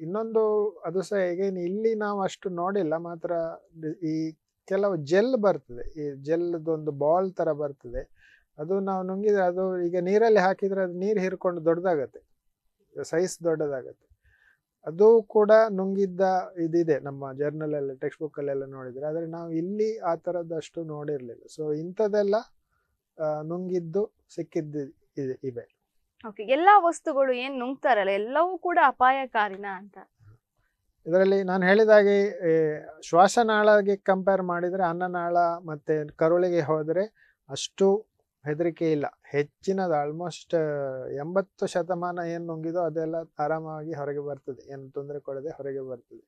ಇನ್ನೊಂದು ಅದು ಸಹ ಹೇಗೆ ಇಲ್ಲಿ ನಾವು ಅಷ್ಟು ನೋಡಿಲ್ಲ ಮಾತ್ರ ಈ ಕೆಲವು ಜೆಲ್ ಬರ್ತದೆ ಈ ಜೆಲ್ದೊಂದು ಬಾಲ್ ಥರ ಬರ್ತದೆ ಅದು ನಾವು ನುಂಗಿದ್ರೆ ಅದು ಈಗ ನೀರಲ್ಲಿ ಹಾಕಿದರೆ ಅದು ನೀರು ಹೀರ್ಕೊಂಡು ದೊಡ್ಡದಾಗತ್ತೆ ಸೈಜ್ ದೊಡ್ಡದಾಗತ್ತೆ ಅದು ಕೂಡ ನುಂಗಿದ್ದ ಇದಿದೆ ನಮ್ಮ ಜರ್ನಲಲ್ಲಿ ಟೆಕ್ಸ್ಟ್ ಬುಕ್ಕಲ್ಲೆಲ್ಲ ನೋಡಿದರೆ ಆದರೆ ನಾವು ಇಲ್ಲಿ ಆ ಥರದಷ್ಟು ನೋಡಿರಲಿಲ್ಲ ಸೊ ಇಂಥದ್ದೆಲ್ಲ ನುಂಗಿದ್ದು ಸಿಕ್ಕಿದ್ದು ಇದೆ ಇವೆ ಓಕೆ ಎಲ್ಲಾ ವಸ್ತುಗಳು ಏನ್ ನುಂಗ್ತಾರಲ್ಲ ಎಲ್ಲವೂ ಕೂಡ ಅಪಾಯಕಾರಿನ ಅಂತ ಇದರಲ್ಲಿ ನಾನು ಹೇಳಿದಾಗೆ ಶ್ವಾಸನಾಳಗೆ ಕಂಪೇರ್ ಮಾಡಿದ್ರೆ ಅನ್ನನಾಳ ಮತ್ತೆ ಕರುಳಿಗೆ ಹೋದ್ರೆ ಅಷ್ಟು ಹೆದರಿಕೆ ಇಲ್ಲ ಹೆಚ್ಚಿನದ ಆಲ್ಮೋಸ್ಟ್ ಎಂಬತ್ತು ಶತಮಾನ ಏನು ನುಂಗಿದೋ ಅದೆಲ್ಲ ಆರಾಮಾಗಿ ಹೊರಗೆ ಬರ್ತದೆ ಏನು ತೊಂದರೆ ಕೊಡದೆ ಹೊರಗೆ ಬರ್ತದೆ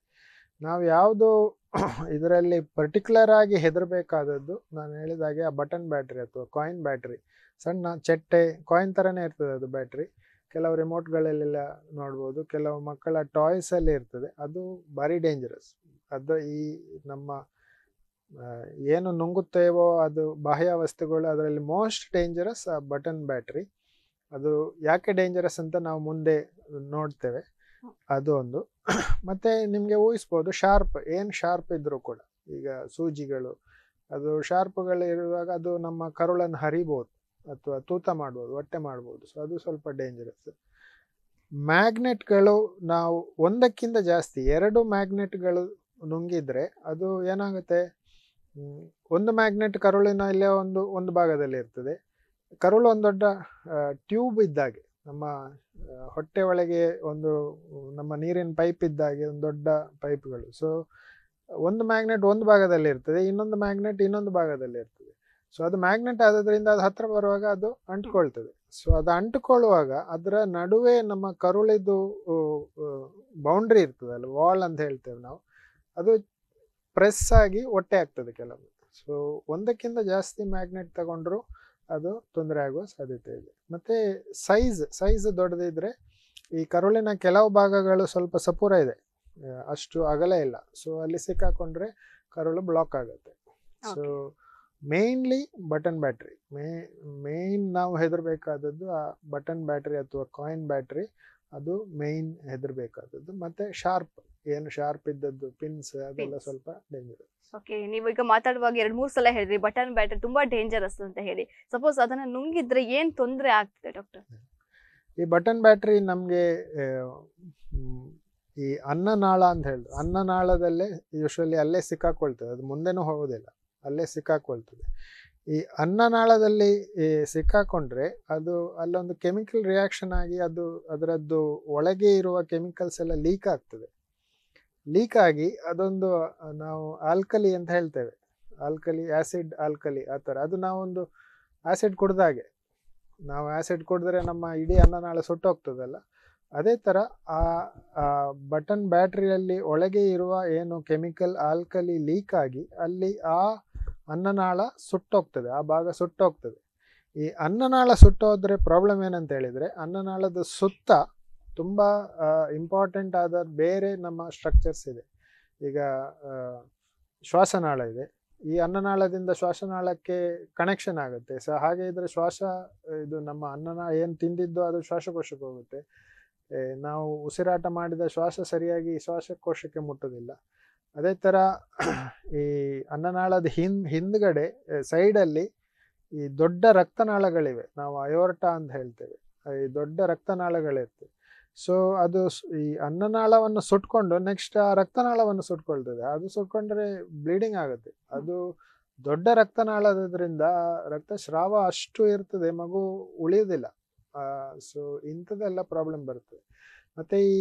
ನಾವು ಯಾವುದು ಇದರಲ್ಲಿ ಪರ್ಟಿಕ್ಯುಲರ್ ಆಗಿ ಹೆದರ್ಬೇಕಾದದ್ದು ನಾನು ಹೇಳಿದಾಗೆ ಆ ಬಟನ್ ಬ್ಯಾಟ್ರಿ ಅಥವಾ ಕಾಯಿನ್ ಬ್ಯಾಟ್ರಿ ಸಣ್ಣ ಚಟ್ಟೆ ಕಾಯಿನ್ ಥರನೇ ಇರ್ತದೆ ಅದು ಬ್ಯಾಟ್ರಿ ಕೆಲವು ರಿಮೋಟ್ಗಳಲ್ಲೆಲ್ಲ ನೋಡ್ಬೋದು ಕೆಲವು ಮಕ್ಕಳ ಟಾಯ್ಸಲ್ಲಿ ಇರ್ತದೆ ಅದು ಭಾರಿ ಡೇಂಜರಸ್ ಅದು ಈ ನಮ್ಮ ಏನು ನುಂಗುತ್ತೇವೋ ಅದು ಬಾಹ್ಯ ವಸ್ತುಗಳು ಅದರಲ್ಲಿ ಮೋಸ್ಟ್ ಡೇಂಜರಸ್ ಆ ಬಟನ್ ಬ್ಯಾಟ್ರಿ ಅದು ಯಾಕೆ ಡೇಂಜರಸ್ ಅಂತ ನಾವು ಮುಂದೆ ನೋಡ್ತೇವೆ ಅದು ಒಂದು ಮತ್ತೆ ನಿಮಗೆ ಊಹಿಸ್ಬೋದು ಶಾರ್ಪ್ ಏನು ಶಾರ್ಪ್ ಇದ್ದರೂ ಕೂಡ ಈಗ ಸೂಜಿಗಳು ಅದು ಶಾರ್ಪ್ಗಳು ಇರುವಾಗ ಅದು ನಮ್ಮ ಕರುಳನ್ನು ಹರಿಬೋದು ಅಥವಾ ತೂತ ಮಾಡ್ಬೋದು ಹೊಟ್ಟೆ ಮಾಡ್ಬೋದು ಸೊ ಅದು ಸ್ವಲ್ಪ ಡೇಂಜರಸ್ ಮ್ಯಾಗ್ನೆಟ್ಗಳು ನಾವು ಒಂದಕ್ಕಿಂತ ಜಾಸ್ತಿ ಎರಡು ಮ್ಯಾಗ್ನೆಟ್ಗಳು ನುಂಗಿದರೆ ಅದು ಏನಾಗುತ್ತೆ ಒಂದು ಮ್ಯಾಗ್ನೆಟ್ ಕರುಳಿನ ಇಲ್ಲೇ ಒಂದು ಒಂದು ಭಾಗದಲ್ಲಿ ಇರ್ತದೆ ಕರುಳು ಒಂದು ದೊಡ್ಡ ಟ್ಯೂಬ್ ಇದ್ದಾಗೆ ನಮ್ಮ ಹೊಟ್ಟೆ ಒಳಗೆ ಒಂದು ನಮ್ಮ ನೀರಿನ ಪೈಪ್ ಇದ್ದಾಗೆ ಒಂದು ದೊಡ್ಡ ಪೈಪ್ಗಳು ಸೊ ಒಂದು ಮ್ಯಾಗ್ನೆಟ್ ಒಂದು ಭಾಗದಲ್ಲಿ ಇರ್ತದೆ ಇನ್ನೊಂದು ಮ್ಯಾಗ್ನೆಟ್ ಇನ್ನೊಂದು ಭಾಗದಲ್ಲಿ ಇರ್ತದೆ ಸೊ ಅದು ಮ್ಯಾಗ್ನೆಟ್ ಆದ್ದರಿಂದ ಅದು ಹತ್ತಿರ ಬರುವಾಗ ಅದು ಅಂಟ್ಕೊಳ್ತದೆ ಸೊ ಅದು ಅಂಟ್ಕೊಳ್ಳುವಾಗ ಅದರ ನಡುವೆ ನಮ್ಮ ಕರುಳಿದು ಬೌಂಡ್ರಿ ಇರ್ತದಲ್ಲ ವಾಲ್ ಅಂತ ಹೇಳ್ತೇವೆ ನಾವು ಅದು ಪ್ರೆಸ್ ಆಗಿ ಹೊಟ್ಟೆ ಆಗ್ತದೆ ಕೆಲವೊಮ್ಮೆ ಸೊ ಒಂದಕ್ಕಿಂತ ಜಾಸ್ತಿ ಮ್ಯಾಗ್ನೆಟ್ ತಗೊಂಡ್ರು ಅದು ತೊಂದರೆ ಆಗುವ ಸಾಧ್ಯತೆ ಇದೆ ಮತ್ತು ಸೈಜ್ ಸೈಜ್ ದೊಡ್ಡದಿದ್ರೆ ಈ ಕರುಳಿನ ಕೆಲವು ಭಾಗಗಳು ಸ್ವಲ್ಪ ಸಪೂರ ಇದೆ ಅಷ್ಟು ಅಗಲ ಇಲ್ಲ ಸೊ ಅಲ್ಲಿ ಸಿಕ್ಕಾಕೊಂಡ್ರೆ ಕರುಳು ಬ್ಲಾಕ್ ಆಗುತ್ತೆ ಸೊ ಮೇನ್ಲಿ ಬಟನ್ ಬ್ಯಾಟ್ರಿ ಮೇ ಮೇಯ್ನ್ ನಾವು ಹೆದರಬೇಕಾದದ್ದು ಆ ಬಟನ್ ಬ್ಯಾಟ್ರಿ ಅಥವಾ ಕಾಯಿನ್ ಬ್ಯಾಟ್ರಿ ಅದು ಮೇನ್ ಹೆದರಬೇಕಾದದ್ದು ಮತ್ತೆ ಶಾರ್ಪ್ ಏನು ಶಾರ್ಪ್ ಇದ್ದದ್ದು ಪಿನ್ಸ್ ಅದೆಲ್ಲ ಸ್ವಲ್ಪ ಡೇಂಜರ್ ಓಕೆ ನೀವು ಈಗ ಮಾತಾಡುವಾಗ ಎರಡು ಮೂರು ಸಲ ಹೇಳಿದ್ರಿ ಬಟನ್ ಬ್ಯಾಟ್ರಿ ತುಂಬಾ ಡೇಂಜರಸ್ ಅಂತ ಹೇಳಿ ಸಪೋಸ್ ಅದನ್ನ ನುಂಗಿದ್ರೆ ಏನು ತೊಂದರೆ ಆಗ್ತದೆ ಡಾಕ್ಟರ್ ಈ ಬಟನ್ ಬ್ಯಾಟ್ರಿ ನಮಗೆ ಈ ಅನ್ನನಾಳ ಅಂತ ಹೇಳಿದ್ರು ಅನ್ನನಾಳದಲ್ಲೇ ಯೂಶ್ವಲಿ ಅಲ್ಲೇ ಸಿಕ್ಕಾಕೊಳ್ತದೆ ಅದು ಮುಂದೆನೂ ಹೋಗೋದಿಲ್ಲ ಅಲ್ಲೇ ಸಿಕ್ಕಾಕೊಳ್ತದೆ ಈ ಅನ್ನನಾಳದಲ್ಲಿ ಸಿಕ್ಕಾಕೊಂಡ್ರೆ ಅದು ಅಲ್ಲೊಂದು ಕೆಮಿಕಲ್ ರಿಯಾಕ್ಷನ್ ಆಗಿ ಅದು ಅದರದ್ದು ಒಳಗೆ ಇರುವ ಕೆಮಿಕಲ್ಸ್ ಎಲ್ಲ ಲೀಕ್ ಆಗ್ತದೆ ಲೀಕ್ ಆಗಿ ಅದೊಂದು ನಾವು ಆಲ್ಕಲಿ ಅಂತ ಹೇಳ್ತೇವೆ ಆಲ್ಕಲಿ ಆ್ಯಸಿಡ್ ಆಲ್ಕಲಿ ಆ ಥರ ಅದು ನಾವೊಂದು ಆ್ಯಸಿಡ್ ಕುಡ್ದಾಗೆ ನಾವು ಆ್ಯಸಿಡ್ ಕುಡಿದ್ರೆ ನಮ್ಮ ಇಡೀ ಅನ್ನನಾಳ ಸುಟ್ಟೋಗ್ತದಲ್ಲ ಅದೇ ಥರ ಆ ಬಟನ್ ಬ್ಯಾಟ್ರಿಯಲ್ಲಿ ಒಳಗೆ ಇರುವ ಏನು ಕೆಮಿಕಲ್ ಆಲ್ಕಲಿ ಲೀಕ್ ಆಗಿ ಅಲ್ಲಿ ಆ ಅನ್ನನಾಳ ಸುಟ್ಟೋಗ್ತದೆ ಆ ಭಾಗ ಸುಟ್ಟೋಗ್ತದೆ ಈ ಅನ್ನನಾಳ ಸುಟ್ಟೋದ್ರೆ ಪ್ರಾಬ್ಲಮ್ ಏನಂತ ಹೇಳಿದರೆ ಅನ್ನನಾಳದ ಸುತ್ತ ತುಂಬ ಇಂಪಾರ್ಟೆಂಟ್ ಆದ ಬೇರೆ ನಮ್ಮ ಸ್ಟ್ರಕ್ಚರ್ಸ್ ಇದೆ ಈಗ ಶ್ವಾಸನಾಳ ಇದೆ ಈ ಅನ್ನನಾಳದಿಂದ ಶ್ವಾಸನಾಳಕ್ಕೆ ಕನೆಕ್ಷನ್ ಆಗುತ್ತೆ ಸೊ ಹಾಗೆ ಇದ್ರೆ ಶ್ವಾಸ ಇದು ನಮ್ಮ ಅನ್ನನಾಳ ಏನು ತಿಂದಿದ್ದು ಅದು ಶ್ವಾಸಕೋಶಕ್ಕೆ ಹೋಗುತ್ತೆ ನಾವು ಉಸಿರಾಟ ಮಾಡಿದ ಶ್ವಾಸ ಸರಿಯಾಗಿ ಶ್ವಾಸಕೋಶಕ್ಕೆ ಮುಟ್ಟೋದಿಲ್ಲ ಅದೇ ಥರ ಈ ಅನ್ನನಾಳದ ಹಿಂದ್ ಹಿಂದ್ಗಡೆ ಸೈಡಲ್ಲಿ ಈ ದೊಡ್ಡ ರಕ್ತನಾಳಗಳಿವೆ ನಾವು ಅಯೋರ್ಟ ಅಂತ ಹೇಳ್ತೇವೆ ಈ ದೊಡ್ಡ ರಕ್ತನಾಳಗಳಿರ್ತವೆ ಸೊ ಅದು ಈ ಅನ್ನನಾಳವನ್ನು ಸುಟ್ಕೊಂಡು ನೆಕ್ಸ್ಟ್ ಆ ರಕ್ತನಾಳವನ್ನು ಸುಟ್ಕೊಳ್ತದೆ ಅದು ಸುಟ್ಕೊಂಡ್ರೆ ಬ್ಲೀಡಿಂಗ್ ಆಗುತ್ತೆ ಅದು ದೊಡ್ಡ ರಕ್ತನಾಳದ್ರಿಂದ ರಕ್ತಸ್ರಾವ ಅಷ್ಟು ಇರ್ತದೆ ಮಗು ಉಳಿಯೋದಿಲ್ಲ ಸೊ ಇಂಥದ್ದೆಲ್ಲ ಪ್ರಾಬ್ಲಮ್ ಬರ್ತದೆ ಮತ್ತು ಈ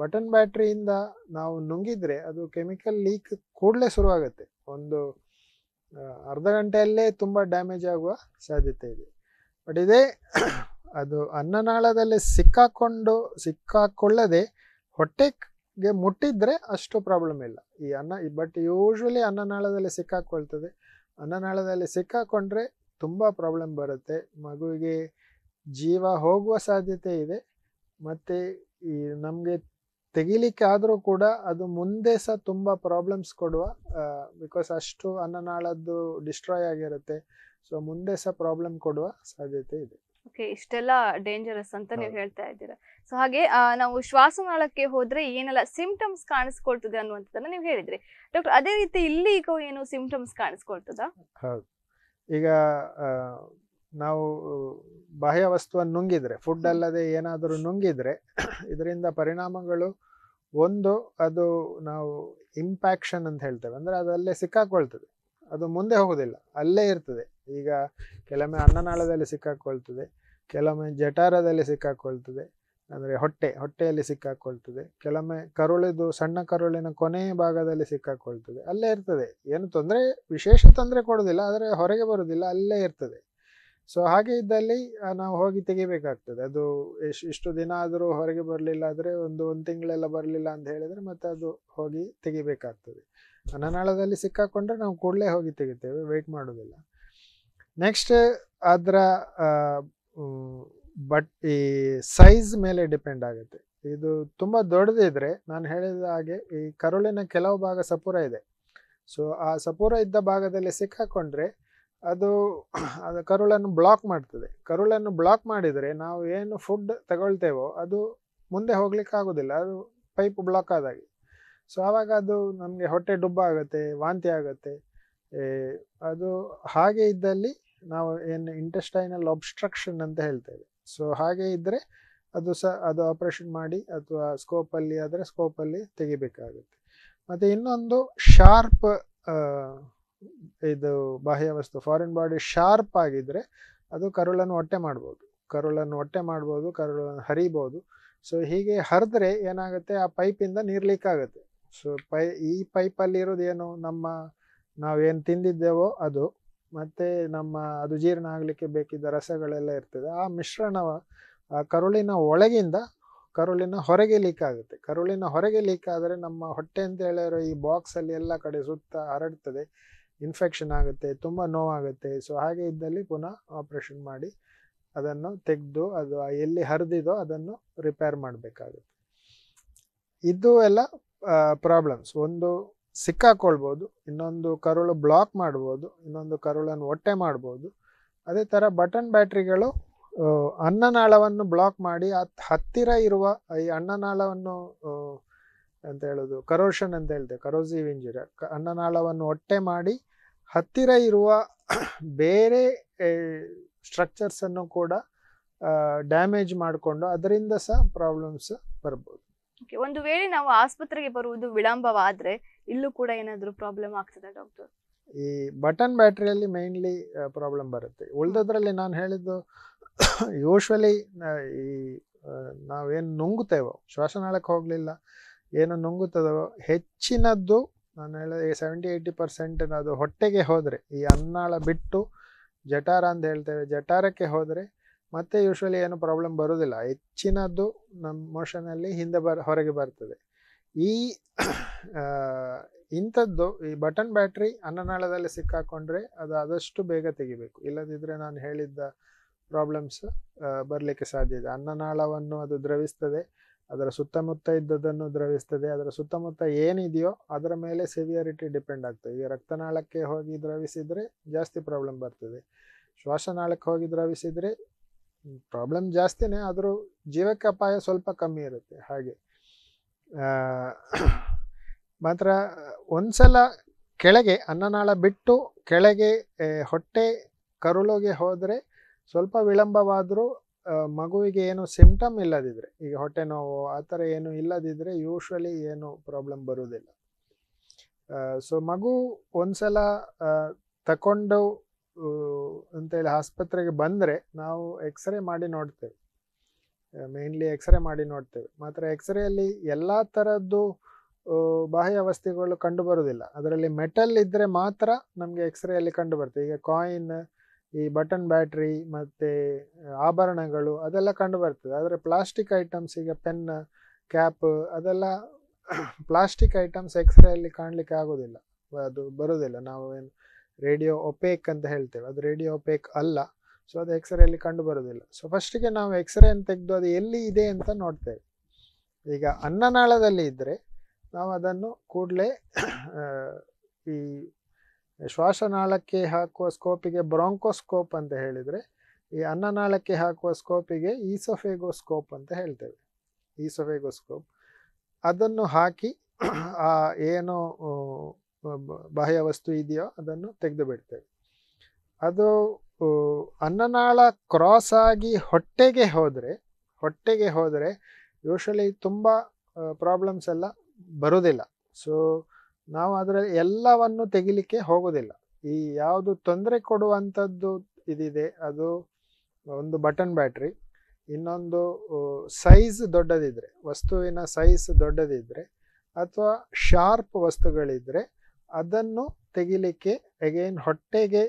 ಬಟನ್ ಬ್ಯಾಟ್ರಿಯಿಂದ ನಾವು ನುಂಗಿದ್ರೆ ಅದು ಕೆಮಿಕಲ್ ಲೀಕ್ ಕೂಡಲೇ ಶುರುವಾಗುತ್ತೆ ಒಂದು ಅರ್ಧ ಗಂಟೆಯಲ್ಲೇ ತುಂಬ ಡ್ಯಾಮೇಜ್ ಆಗುವ ಸಾಧ್ಯತೆ ಇದೆ ಬಟ್ ಇದೇ ಅದು ಅನ್ನನಾಳದಲ್ಲಿ ಸಿಕ್ಕಾಕೊಂಡು ಸಿಕ್ಕಾಕೊಳ್ಳದೆ ಹೊಟ್ಟೆಗೆ ಮುಟ್ಟಿದ್ರೆ ಅಷ್ಟು ಪ್ರಾಬ್ಲಮ್ ಇಲ್ಲ ಈ ಅನ್ನ ಬಟ್ ಯೂಶ್ವಲಿ ಅನ್ನನಾಳದಲ್ಲಿ ಸಿಕ್ಕಾಕೊಳ್ತದೆ ಅನ್ನನಾಳದಲ್ಲಿ ಸಿಕ್ಕಾಕೊಂಡ್ರೆ ತುಂಬ ಪ್ರಾಬ್ಲಮ್ ಬರುತ್ತೆ ಮಗುವಿಗೆ ಜೀವ ಹೋಗುವ ಸಾಧ್ಯತೆ ಇದೆ ಮತ್ತು ಈ ನಮಗೆ ತೆಗಿಲಿಕ್ಕೆ ಆದರೂ ಕೂಡ ಅದು ಮುಂದೆ ಸಹ ತುಂಬ ಪ್ರಾಬ್ಲಮ್ಸ್ ಕೊಡುವ ಬಿಕಾಸ್ ಅಷ್ಟು ಅನ್ನನಾಳದ್ದು ಡಿಸ್ಟ್ರಾಯ್ ಆಗಿರುತ್ತೆ ಸೊ ಮುಂದೆ ಸಹ ಪ್ರಾಬ್ಲಮ್ ಕೊಡುವ ಸಾಧ್ಯತೆ ಇದೆ ಓಕೆ ಇಷ್ಟೆಲ್ಲ ಡೇಂಜರಸ್ ಅಂತ ನೀವು ಹೇಳ್ತಾ ಇದ್ದೀರಾ ಸೊ ಹಾಗೆ ನಾವು ಶ್ವಾಸನಾಳಕ್ಕೆ ಹೋದ್ರೆ ಏನೆಲ್ಲ ಸಿಂಪ್ಟಮ್ಸ್ ಕಾಣಿಸ್ಕೊಳ್ತದೆ ಅನ್ನುವಂಥದ್ದನ್ನ ನೀವು ಹೇಳಿದ್ರಿ ಡಾಕ್ಟರ್ ಅದೇ ರೀತಿ ಇಲ್ಲಿ ಈಗ ಏನು ಸಿಂಪ್ಟಮ್ಸ್ ಕಾಣಿಸ್ಕೊಳ್ತದ ಹೌದು ಈಗ ನಾವು ಬಾಹ್ಯ ವಸ್ತುವನ್ನು ನುಂಗಿದರೆ ಫುಡ್ ಅಲ್ಲದೆ ಏನಾದರೂ ನುಂಗಿದರೆ ಇದರಿಂದ ಪರಿಣಾಮಗಳು ಒಂದು ಅದು ನಾವು ಇಂಪ್ಯಾಕ್ಷನ್ ಅಂತ ಹೇಳ್ತೇವೆ ಅಂದರೆ ಅದು ಅಲ್ಲೇ ಸಿಕ್ಕಾಕೊಳ್ತದೆ ಅದು ಮುಂದೆ ಹೋಗೋದಿಲ್ಲ ಅಲ್ಲೇ ಇರ್ತದೆ ಈಗ ಕೆಲವೊಮ್ಮೆ ಅನ್ನನಾಳದಲ್ಲಿ ಸಿಕ್ಕಾಕೊಳ್ತದೆ ಕೆಲವೊಮ್ಮೆ ಜಠಾರದಲ್ಲಿ ಸಿಕ್ಕಾಕೊಳ್ತದೆ ಅಂದರೆ ಹೊಟ್ಟೆ ಹೊಟ್ಟೆಯಲ್ಲಿ ಸಿಕ್ಕಾಕೊಳ್ತದೆ ಕೆಲವೊಮ್ಮೆ ಕರುಳಿದು ಸಣ್ಣ ಕರುಳಿನ ಕೊನೆಯ ಭಾಗದಲ್ಲಿ ಸಿಕ್ಕಾಕೊಳ್ತದೆ ಅಲ್ಲೇ ಇರ್ತದೆ ಏನು ತೊಂದರೆ ವಿಶೇಷ ತೊಂದರೆ ಕೊಡೋದಿಲ್ಲ ಆದರೆ ಹೊರಗೆ ಬರೋದಿಲ್ಲ ಅಲ್ಲೇ ಇರ್ತದೆ ಸೊ ಹಾಗೆ ಇದ್ದಲ್ಲಿ ನಾವು ಹೋಗಿ ತೆಗಿಬೇಕಾಗ್ತದೆ ಅದು ಇಷ್ಟು ದಿನ ಆದರೂ ಹೊರಗೆ ಬರಲಿಲ್ಲ ಆದರೆ ಒಂದು ಒಂದು ತಿಂಗಳೆಲ್ಲ ಬರಲಿಲ್ಲ ಅಂತ ಹೇಳಿದರೆ ಮತ್ತೆ ಅದು ಹೋಗಿ ತೆಗಿಬೇಕಾಗ್ತದೆ ಅನನಾಳದಲ್ಲಿ ಸಿಕ್ಕಾಕೊಂಡ್ರೆ ನಾವು ಕೂಡಲೇ ಹೋಗಿ ತೆಗಿತೇವೆ ವೆಯ್ಟ್ ಮಾಡೋದಿಲ್ಲ ನೆಕ್ಸ್ಟ್ ಅದರ ಬಟ್ ಈ ಸೈಜ್ ಮೇಲೆ ಡಿಪೆಂಡ್ ಆಗುತ್ತೆ ಇದು ತುಂಬ ದೊಡ್ಡದಿದ್ರೆ ನಾನು ಹೇಳಿದ ಹಾಗೆ ಈ ಕರುಳಿನ ಕೆಲವು ಭಾಗ ಸಪೂರ ಇದೆ ಸೊ ಆ ಸಪೂರ ಇದ್ದ ಭಾಗದಲ್ಲಿ ಸಿಕ್ಕಾಕೊಂಡ್ರೆ ಅದು ಅದು ಕರುಳನ್ನು ಬ್ಲಾಕ್ ಮಾಡ್ತದೆ ಕರುಳನ್ನು ಬ್ಲಾಕ್ ಮಾಡಿದರೆ ನಾವು ಏನು ಫುಡ್ ತಗೊಳ್ತೇವೋ ಅದು ಮುಂದೆ ಹೋಗ್ಲಿಕ್ಕೆ ಅದು ಪೈಪ್ ಬ್ಲಾಕ್ ಆದಾಗೆ ಸೊ ಆವಾಗ ಅದು ನಮಗೆ ಹೊಟ್ಟೆ ಡುಬ್ಬ ಆಗುತ್ತೆ ವಾಂತಿ ಆಗುತ್ತೆ ಅದು ಹಾಗೆ ಇದ್ದಲ್ಲಿ ನಾವು ಏನು ಇಂಟೆಸ್ಟೈನಲ್ ಅಬ್ಸ್ಟ್ರಕ್ಷನ್ ಅಂತ ಹೇಳ್ತೇವೆ ಸೊ ಹಾಗೆ ಇದ್ದರೆ ಅದು ಸಹ ಅದು ಆಪ್ರೇಷನ್ ಮಾಡಿ ಅಥವಾ ಸ್ಕೋಪಲ್ಲಿ ಆದರೆ ಸ್ಕೋಪಲ್ಲಿ ತೆಗಿಬೇಕಾಗುತ್ತೆ ಮತ್ತು ಇನ್ನೊಂದು ಶಾರ್ಪ್ ಇದು ಬಾಹ್ಯ ವಸ್ತು ಫಾರಿನ್ ಬಾಡಿ ಶಾರ್ಪ್ ಆಗಿದ್ರೆ ಅದು ಕರುಳನ್ನು ಹೊಟ್ಟೆ ಮಾಡ್ಬೋದು ಕರುಳನ್ನು ಹೊಟ್ಟೆ ಮಾಡ್ಬೋದು ಕರುಳನ್ನು ಹರಿಬೋದು ಸೊ ಹೀಗೆ ಹರಿದ್ರೆ ಏನಾಗುತ್ತೆ ಆ ಪೈಪಿಂದ ನೀರು ಲೀಕ್ ಆಗುತ್ತೆ ಸೊ ಪೈ ಈ ಪೈಪಲ್ಲಿ ಇರೋದೇನು ನಮ್ಮ ನಾವೇನು ತಿಂದಿದ್ದೇವೋ ಅದು ಮತ್ತು ನಮ್ಮ ಅದು ಜೀರ್ಣ ಆಗಲಿಕ್ಕೆ ಬೇಕಿದ್ದ ರಸಗಳೆಲ್ಲ ಇರ್ತದೆ ಆ ಮಿಶ್ರಣ ಆ ಕರುಳಿನ ಒಳಗಿಂದ ಕರುಳಿನ ಹೊರಗೆ ಲೀಕ್ ಆಗುತ್ತೆ ಕರುಳಿನ ಹೊರಗೆ ಲೀಕ್ ಆದರೆ ನಮ್ಮ ಹೊಟ್ಟೆ ಅಂತ ಹೇಳಿರೋ ಈ ಬಾಕ್ಸಲ್ಲಿ ಎಲ್ಲ ಕಡೆ ಸುತ್ತ ಹರಡ್ತದೆ ಇನ್ಫೆಕ್ಷನ್ ಆಗುತ್ತೆ ತುಂಬ ನೋವಾಗುತ್ತೆ ಸೊ ಹಾಗೆ ಇದ್ದಲ್ಲಿ ಪುನಃ ಆಪ್ರೇಷನ್ ಮಾಡಿ ಅದನ್ನು ತೆಗೆದು ಅದು ಎಲ್ಲಿ ಹರಿದಿದೋ ಅದನ್ನು ರಿಪೇರ್ ಮಾಡಬೇಕಾಗುತ್ತೆ ಇದು ಎಲ್ಲ ಪ್ರಾಬ್ಲಮ್ಸ್ ಒಂದು ಸಿಕ್ಕಾಕೊಳ್ಬೋದು ಇನ್ನೊಂದು ಕರುಳು ಬ್ಲಾಕ್ ಮಾಡ್ಬೋದು ಇನ್ನೊಂದು ಕರುಳನ್ನು ಒಟ್ಟೆ ಮಾಡ್ಬೋದು ಅದೇ ಥರ ಬಟನ್ ಬ್ಯಾಟ್ರಿಗಳು ಅನ್ನನಾಳವನ್ನು ಬ್ಲಾಕ್ ಮಾಡಿ ಹತ್ತಿರ ಇರುವ ಈ ಅನ್ನನಾಳವನ್ನು ಅಂತ ಹೇಳೋದು ಕರೋಷನ್ ಅಂತ ಹೇಳ್ತೇವೆ ಕರೋಸಿವ್ ಇಂಜುರಿ ಅನ್ನನಾಳವನ್ನು ಒಟ್ಟೆ ಮಾಡಿ ಹತ್ತಿರ ಇರುವ ಬೇರೆ ಸ್ಟ್ರಕ್ಚರ್ಸನ್ನು ಕೂಡ ಡ್ಯಾಮೇಜ್ ಮಾಡಿಕೊಂಡು ಅದರಿಂದ ಸಹ ಪ್ರಾಬ್ಲಮ್ಸ್ ಬರ್ಬೋದು ಒಂದು ವೇಳೆ ನಾವು ಆಸ್ಪತ್ರೆಗೆ ಬರುವುದು ವಿಳಂಬವಾದರೆ ಇಲ್ಲೂ ಕೂಡ ಏನಾದರೂ ಪ್ರಾಬ್ಲಮ್ ಆಗ್ತದೆ ಡಾಕ್ಟರ್ ಈ ಬಟನ್ ಬ್ಯಾಟ್ರಿಯಲ್ಲಿ ಮೇಯ್ನ್ಲಿ ಪ್ರಾಬ್ಲಮ್ ಬರುತ್ತೆ ಉಳ್ದದ್ರಲ್ಲಿ ನಾನು ಹೇಳಿದ್ದು ಯೂಶ್ವಲಿ ಈ ನಾವೇನು ನುಂಗುತ್ತೇವೋ ಶ್ವಾಸನಾಳಕ್ಕೆ ಹೋಗಲಿಲ್ಲ ಏನು ನುಂಗುತ್ತದೋ ಹೆಚ್ಚಿನದ್ದು ನಾನು ಹೇಳಿದ ಸೆವೆಂಟಿ ಏಯ್ಟಿ ಪರ್ಸೆಂಟ್ ಅದು ಹೊಟ್ಟೆಗೆ ಹೋದರೆ ಈ ಅನ್ನಾಳ ಬಿಟ್ಟು ಜಠಾರ ಅಂತ ಹೇಳ್ತೇವೆ ಜಠಾರಕ್ಕೆ ಹೋದರೆ ಮತ್ತೆ ಯೂಶ್ವಲಿ ಏನು ಪ್ರಾಬ್ಲಮ್ ಬರೋದಿಲ್ಲ ಹೆಚ್ಚಿನದ್ದು ನಮ್ಮ ಮೋಷನಲ್ಲಿ ಹಿಂದೆ ಬರ್ ಹೊರಗೆ ಬರ್ತದೆ ಈ ಇಂಥದ್ದು ಈ ಬಟನ್ ಬ್ಯಾಟ್ರಿ ಅನ್ನನಾಳದಲ್ಲಿ ಸಿಕ್ಕಾಕೊಂಡ್ರೆ ಅದು ಆದಷ್ಟು ಬೇಗ ತೆಗಿಬೇಕು ಇಲ್ಲದಿದ್ದರೆ ನಾನು ಹೇಳಿದ್ದ ಪ್ರಾಬ್ಲಮ್ಸ್ ಬರಲಿಕ್ಕೆ ಸಾಧ್ಯ ಇದೆ ಅನ್ನನಾಳವನ್ನು ಅದು ದ್ರವಿಸ್ತದೆ ಅದರ ಸುತ್ತಮುತ್ತ ಇದ್ದದನ್ನು ದ್ರವಿಸ್ತದೆ ಅದರ ಸುತ್ತಮುತ್ತ ಏನಿದೆಯೋ ಅದರ ಮೇಲೆ ಸಿವಿಯರಿಟಿ ಡಿಪೆಂಡ್ ಆಗ್ತದೆ ಈಗ ರಕ್ತನಾಳಕ್ಕೆ ಹೋಗಿ ದ್ರವಿಸಿದರೆ ಜಾಸ್ತಿ ಪ್ರಾಬ್ಲಮ್ ಬರ್ತದೆ ಶ್ವಾಸನಾಳಕ್ಕೆ ಹೋಗಿ ದ್ರವಿಸಿದರೆ ಪ್ರಾಬ್ಲಮ್ ಜಾಸ್ತಿನೇ ಆದರೂ ಜೀವಕ್ಕೆ ಅಪಾಯ ಸ್ವಲ್ಪ ಕಮ್ಮಿ ಇರುತ್ತೆ ಹಾಗೆ ಮಾತ್ರ ಒಂದ್ಸಲ ಕೆಳಗೆ ಅನ್ನನಾಳ ಬಿಟ್ಟು ಕೆಳಗೆ ಹೊಟ್ಟೆ ಕರುಳಿಗೆ ಹೋದರೆ ಸ್ವಲ್ಪ ವಿಳಂಬವಾದರೂ ಮಗುವಿಗೆ ಏನು ಸಿಂಪ್ಟಮ್ ಇಲ್ಲದಿದ್ರೆ ಈಗ ಹೊಟ್ಟೆ ನೋವು ಆ ಥರ ಏನು ಇಲ್ಲದಿದ್ರೆ ಯೂಶ್ವಲಿ ಏನು ಪ್ರಾಬ್ಲಮ್ ಬರುವುದಿಲ್ಲ ಸೊ ಮಗು ಒಂದ್ಸಲ ತಕೊಂಡು ಅಂತೇಳಿ ಆಸ್ಪತ್ರೆಗೆ ಬಂದರೆ ನಾವು ಎಕ್ಸ್ರೇ ಮಾಡಿ ನೋಡ್ತೇವೆ ಮೇನ್ಲಿ ಎಕ್ಸ್ರೇ ಮಾಡಿ ನೋಡ್ತೇವೆ ಮಾತ್ರ ಎಕ್ಸ್ರೇಯಲ್ಲಿ ಎಲ್ಲ ಥರದ್ದು ಬಾಹ್ಯ ವಸ್ತುಗಳು ಕಂಡು ಬರುವುದಿಲ್ಲ ಅದರಲ್ಲಿ ಮೆಟಲ್ ಇದ್ದರೆ ಮಾತ್ರ ನಮಗೆ ಎಕ್ಸ್ರೇಯಲ್ಲಿ ಕಂಡು ಬರ್ತೇವೆ ಈಗ ಕಾಯಿನ್ ಈ ಬಟನ್ ಬ್ಯಾಟ್ರಿ ಮತ್ತು ಆಭರಣಗಳು ಅದೆಲ್ಲ ಕಂಡು ಬರ್ತದೆ ಆದರೆ ಪ್ಲಾಸ್ಟಿಕ್ ಐಟಮ್ಸ್ ಈಗ ಪೆನ್ ಕ್ಯಾಪ್ ಅದೆಲ್ಲ ಪ್ಲಾಸ್ಟಿಕ್ ಐಟಮ್ಸ್ ಎಕ್ಸ್ರೇಯಲ್ಲಿ ಕಾಣಲಿಕ್ಕೆ ಆಗೋದಿಲ್ಲ ಅದು ಬರೋದಿಲ್ಲ ನಾವು ಏನು ರೇಡಿಯೋ ಒಪೇಕ್ ಅಂತ ಹೇಳ್ತೇವೆ ಅದು ರೇಡಿಯೋ ಒಪೇಕ್ ಅಲ್ಲ ಸೊ ಅದು ಎಕ್ಸ್ರೇಯಲ್ಲಿ ಕಂಡು ಬರೋದಿಲ್ಲ ಸೊ ಫಸ್ಟಿಗೆ ನಾವು ಎಕ್ಸ್ರೇ ತೆಗೆದು ಅದು ಎಲ್ಲಿ ಇದೆ ಅಂತ ನೋಡ್ತೇವೆ ಈಗ ಅನ್ನನಾಳದಲ್ಲಿ ಇದ್ದರೆ ನಾವು ಅದನ್ನು ಕೂಡಲೇ ಈ ಶ್ವಾಸನಾಳಕ್ಕೆ ಹಾಕುವ ಸ್ಕೋಪಿಗೆ ಬ್ರಾಂಕೋಸ್ಕೋಪ್ ಅಂತ ಹೇಳಿದರೆ ಈ ಅನ್ನನಾಳಕ್ಕೆ ಹಾಕುವ ಸ್ಕೋಪಿಗೆ ಈಸೊಫೆಗೋಸ್ಕೋಪ್ ಅಂತ ಹೇಳ್ತೇವೆ ಈಸೊಫೆಗೋಸ್ಕೋಪ್ ಅದನ್ನು ಹಾಕಿ ಆ ಏನು ಬಾಹ್ಯ ವಸ್ತು ಇದೆಯೋ ಅದನ್ನು ತೆಗೆದು ಬಿಡ್ತೇವೆ ಅದು ಅನ್ನನಾಳ ಕ್ರಾಸ್ ಆಗಿ ಹೊಟ್ಟೆಗೆ ಹೋದರೆ ಹೊಟ್ಟೆಗೆ ಹೋದರೆ ಯೂಶಲಿ ತುಂಬ ಪ್ರಾಬ್ಲಮ್ಸ್ ಎಲ್ಲ ಬರೋದಿಲ್ಲ ಸೊ ನಾವು ಅದರಲ್ಲಿ ಎಲ್ಲವನ್ನು ತೆಗಿಲಿಕ್ಕೆ ಹೋಗೋದಿಲ್ಲ ಈ ಯಾವುದು ತೊಂದರೆ ಕೊಡುವಂಥದ್ದು ಇದಿದೆ ಅದು ಒಂದು ಬಟನ್ ಬ್ಯಾಟ್ರಿ ಇನ್ನೊಂದು ಸೈಜ್ ದೊಡ್ಡದಿದ್ದರೆ ವಸ್ತುವಿನ ಸೈಜ್ ದೊಡ್ಡದಿದ್ದರೆ ಅಥವಾ ಶಾರ್ಪ್ ವಸ್ತುಗಳಿದ್ದರೆ ಅದನ್ನು ತೆಗಿಲಿಕ್ಕೆ ಅಗೈನ್ ಹೊಟ್ಟೆಗೆ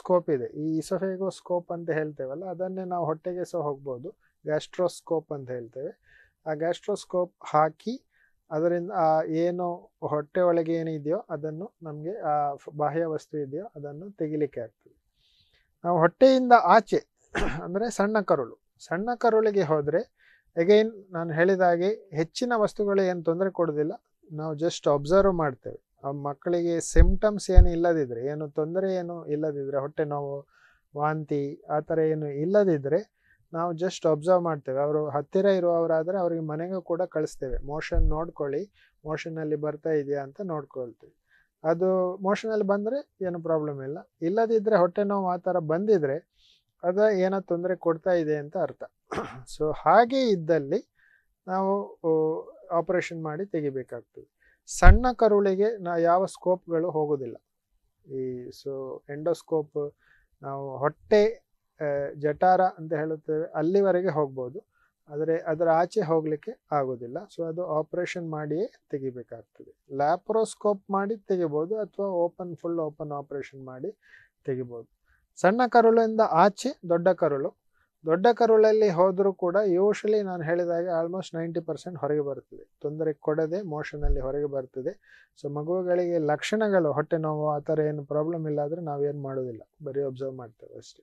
ಸ್ಕೋಪ್ ಇದೆ ಈ ಇಸೊಫೆಗೋ ಸ್ಕೋಪ್ ಅಂತ ಹೇಳ್ತೇವಲ್ಲ ಅದನ್ನೇ ನಾವು ಹೊಟ್ಟೆಗೆ ಸಹ ಹೋಗ್ಬೋದು ಗ್ಯಾಸ್ಟ್ರೋಸ್ಕೋಪ್ ಅಂತ ಹೇಳ್ತೇವೆ ಆ ಗ್ಯಾಸ್ಟ್ರೋಸ್ಕೋಪ್ ಹಾಕಿ ಅದರಿಂದ ಆ ಏನು ಹೊಟ್ಟೆ ಒಳಗೆ ಏನಿದೆಯೋ ಅದನ್ನು ನಮಗೆ ಆ ಬಾಹ್ಯ ವಸ್ತು ಇದೆಯೋ ಅದನ್ನು ತೆಗಿಲಿಕ್ಕೆ ಆಗ್ತದೆ ನಾವು ಹೊಟ್ಟೆಯಿಂದ ಆಚೆ ಅಂದರೆ ಸಣ್ಣ ಕರುಳು ಸಣ್ಣ ಕರುಳಿಗೆ ಹೋದರೆ ಅಗೈನ್ ನಾನು ಹೇಳಿದ ಹಾಗೆ ಹೆಚ್ಚಿನ ವಸ್ತುಗಳು ಏನು ತೊಂದರೆ ಕೊಡೋದಿಲ್ಲ ನಾವು ಜಸ್ಟ್ ಅಬ್ಸರ್ವ್ ಮಾಡ್ತೇವೆ ಆ ಮಕ್ಕಳಿಗೆ ಸಿಂಪ್ಟಮ್ಸ್ ಏನು ಇಲ್ಲದಿದ್ದರೆ ಏನು ತೊಂದರೆ ಏನು ಇಲ್ಲದಿದ್ದರೆ ಹೊಟ್ಟೆ ನೋವು ವಾಂತಿ ಆ ಥರ ಏನು ಇಲ್ಲದಿದ್ದರೆ ನಾವು ಜಸ್ಟ್ ಅಬ್ಸರ್ವ್ ಮಾಡ್ತೇವೆ ಅವರು ಹತ್ತಿರ ಇರುವವರಾದರೆ ಅವರಿಗೆ ಮನೆಗೂ ಕೂಡ ಕಳಿಸ್ತೇವೆ ಮೋಷನ್ ನೋಡ್ಕೊಳ್ಳಿ ಮೋಷನಲ್ಲಿ ಬರ್ತಾ ಇದೆಯಾ ಅಂತ ನೋಡ್ಕೊಳ್ತೀವಿ ಅದು ಮೋಷನಲ್ಲಿ ಬಂದರೆ ಏನು ಪ್ರಾಬ್ಲಮ್ ಇಲ್ಲ ಇಲ್ಲದಿದ್ದರೆ ಹೊಟ್ಟೆ ನೋವು ಆ ಥರ ಬಂದಿದ್ರೆ ಅದು ಏನೋ ತೊಂದರೆ ಕೊಡ್ತಾ ಇದೆ ಅಂತ ಅರ್ಥ ಸೊ ಹಾಗೆ ಇದ್ದಲ್ಲಿ ನಾವು ಆಪರೇಷನ್ ಮಾಡಿ ತೆಗಿಬೇಕಾಗ್ತದೆ ಸಣ್ಣ ಕರುಳಿಗೆ ನಾ ಯಾವ ಸ್ಕೋಪ್ಗಳು ಹೋಗೋದಿಲ್ಲ ಈ ಸೊ ಎಂಡೋಸ್ಕೋಪ್ ನಾವು ಹೊಟ್ಟೆ ಜಠಾರ ಅಂತ ಹೇಳುತ್ತೇವೆ ಅಲ್ಲಿವರೆಗೆ ಹೋಗ್ಬೋದು ಆದರೆ ಅದರ ಆಚೆ ಹೋಗಲಿಕ್ಕೆ ಆಗೋದಿಲ್ಲ ಸೊ ಅದು ಆಪರೇಷನ್ ಮಾಡಿಯೇ ತೆಗಿಬೇಕಾಗ್ತದೆ ಲ್ಯಾಪ್ರೋಸ್ಕೋಪ್ ಮಾಡಿ ತೆಗಿಬೋದು ಅಥವಾ ಓಪನ್ ಫುಲ್ ಓಪನ್ ಆಪರೇಷನ್ ಮಾಡಿ ತೆಗಿಬೋದು ಸಣ್ಣ ಕರುಳಿಂದ ಆಚೆ ದೊಡ್ಡ ಕರುಳು ದೊಡ್ಡ ಕರುಳಲ್ಲಿ ಹೋದರೂ ಕೂಡ ಯೂಶಲಿ ನಾನು ಹೇಳಿದಾಗ ಆಲ್ಮೋಸ್ಟ್ ನೈಂಟಿ ಪರ್ಸೆಂಟ್ ಹೊರಗೆ ಬರ್ತದೆ ತೊಂದರೆ ಕೊಡದೆ ಮೋಷನಲ್ಲಿ ಹೊರಗೆ ಬರ್ತದೆ ಸೊ ಮಗುಗಳಿಗೆ ಲಕ್ಷಣಗಳು ಹೊಟ್ಟೆ ನೋವು ಆ ಥರ ಏನು ಪ್ರಾಬ್ಲಮ್ ಇಲ್ಲ ನಾವೇನು ಮಾಡೋದಿಲ್ಲ ಬರೀ ಒಬ್ಸರ್ವ್ ಮಾಡ್ತೇವೆ ಅಷ್ಟೇ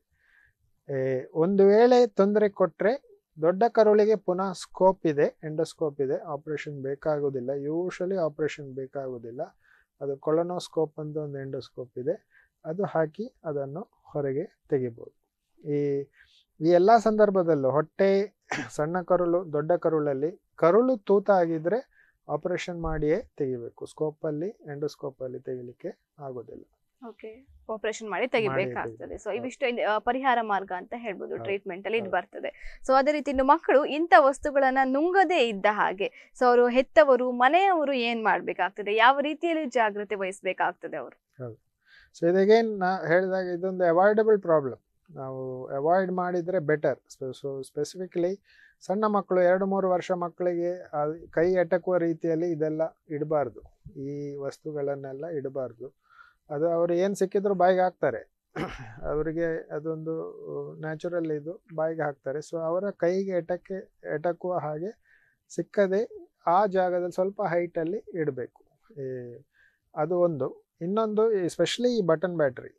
ಒಂದು ವೇಳೆ ತೊಂದರೆ ಕೊಟ್ಟರೆ ದೊಡ್ಡ ಕರುಳಿಗೆ ಪುನಃ ಸ್ಕೋಪ್ ಇದೆ ಎಂಡೋಸ್ಕೋಪ್ ಇದೆ ಆಪ್ರೇಷನ್ ಬೇಕಾಗೋದಿಲ್ಲ ಯೂಶಲಿ ಆಪ್ರೇಷನ್ ಬೇಕಾಗೋದಿಲ್ಲ ಅದು ಕೊಲೊನೋಸ್ಕೋಪ್ ಅಂತ ಒಂದು ಎಂಡೋಸ್ಕೋಪ್ ಇದೆ ಅದು ಹಾಕಿ ಅದನ್ನು ಹೊರಗೆ ತೆಗಿಬೋದು ಈ ಈ ಎಲ್ಲ ಸಂದರ್ಭದಲ್ಲೂ ಹೊಟ್ಟೆ ಸಣ್ಣ ಕರುಳು ದೊಡ್ಡ ಕರುಳಲ್ಲಿ ಕರುಳು ತೂತ ಆಗಿದ್ರೆ ಆಪರೇಷನ್ ಮಾಡಿಯೇ ತೆಗಿಬೇಕು ಸ್ಕೋಪಲ್ಲಿ ಎಂಡೋಸ್ಕೋಪಲ್ಲಿ ತೆಗಿಲಿಕ್ಕೆ ಆಗೋದಿಲ್ಲ ಓಕೆ ಆಪರೇಷನ್ ಮಾಡಿ ತೆಗಿಬೇಕಾಗ್ತದೆ ಸೊ ಇವಿಷ್ಟು ಪರಿಹಾರ ಮಾರ್ಗ ಅಂತ ಹೇಳ್ಬೋದು ಟ್ರೀಟ್ಮೆಂಟ್ ಅಲ್ಲಿ ಇದು ಬರ್ತದೆ ಸೊ ಅದೇ ರೀತಿ ಇನ್ನು ಮಕ್ಕಳು ಇಂಥ ವಸ್ತುಗಳನ್ನ ನುಂಗದೇ ಇದ್ದ ಹಾಗೆ ಸೊ ಅವರು ಹೆತ್ತವರು ಮನೆಯವರು ಏನ್ ಮಾಡ್ಬೇಕಾಗ್ತದೆ ಯಾವ ರೀತಿಯಲ್ಲಿ ಜಾಗ್ರತೆ ವಹಿಸಬೇಕಾಗ್ತದೆ ಅವರು ಸೊ ಇದಗೇನ್ ನಾ ಹೇಳಿದಾಗ ಇದೊಂದು ಅವಾಯ್ಡಬಲ್ ಪ್ರಾಬ್ಲಮ್ ನಾವು ಅವಾಯ್ಡ್ ಮಾಡಿದ್ರೆ ಬೆಟರ್ ಸೊ ಸ್ಪೆಸಿಫಿಕ್ಲಿ ಸಣ್ಣ ಮಕ್ಕಳು ಎರಡು ಮೂರು ವರ್ಷ ಮಕ್ಕಳಿಗೆ ಕೈ ಎಟಕುವ ರೀತಿಯಲ್ಲಿ ಇದೆಲ್ಲ ಇಡಬಾರ್ದು ಈ ವಸ್ತುಗಳನ್ನೆಲ್ಲ ಇಡಬಾರ್ದು ಅದು ಅವ್ರು ಏನು ಸಿಕ್ಕಿದ್ರು ಬಾಯಿಗೆ ಹಾಕ್ತಾರೆ ಅವರಿಗೆ ಅದೊಂದು ನ್ಯಾಚುರಲ್ ಇದು ಬಾಯಿಗೆ ಹಾಕ್ತಾರೆ ಸೊ ಅವರ ಕೈಗೆ ಎಟಕ್ಕೆ ಎಟಕುವ ಹಾಗೆ ಸಿಕ್ಕದೆ ಆ ಜಾಗದಲ್ಲಿ ಸ್ವಲ್ಪ ಹೈಟಲ್ಲಿ ಇಡಬೇಕು ಈ ಅದು ಒಂದು ಇನ್ನೊಂದು ಎಸ್ಪೆಷಲಿ ಈ ಬಟನ್ ಬ್ಯಾಟ್ರಿ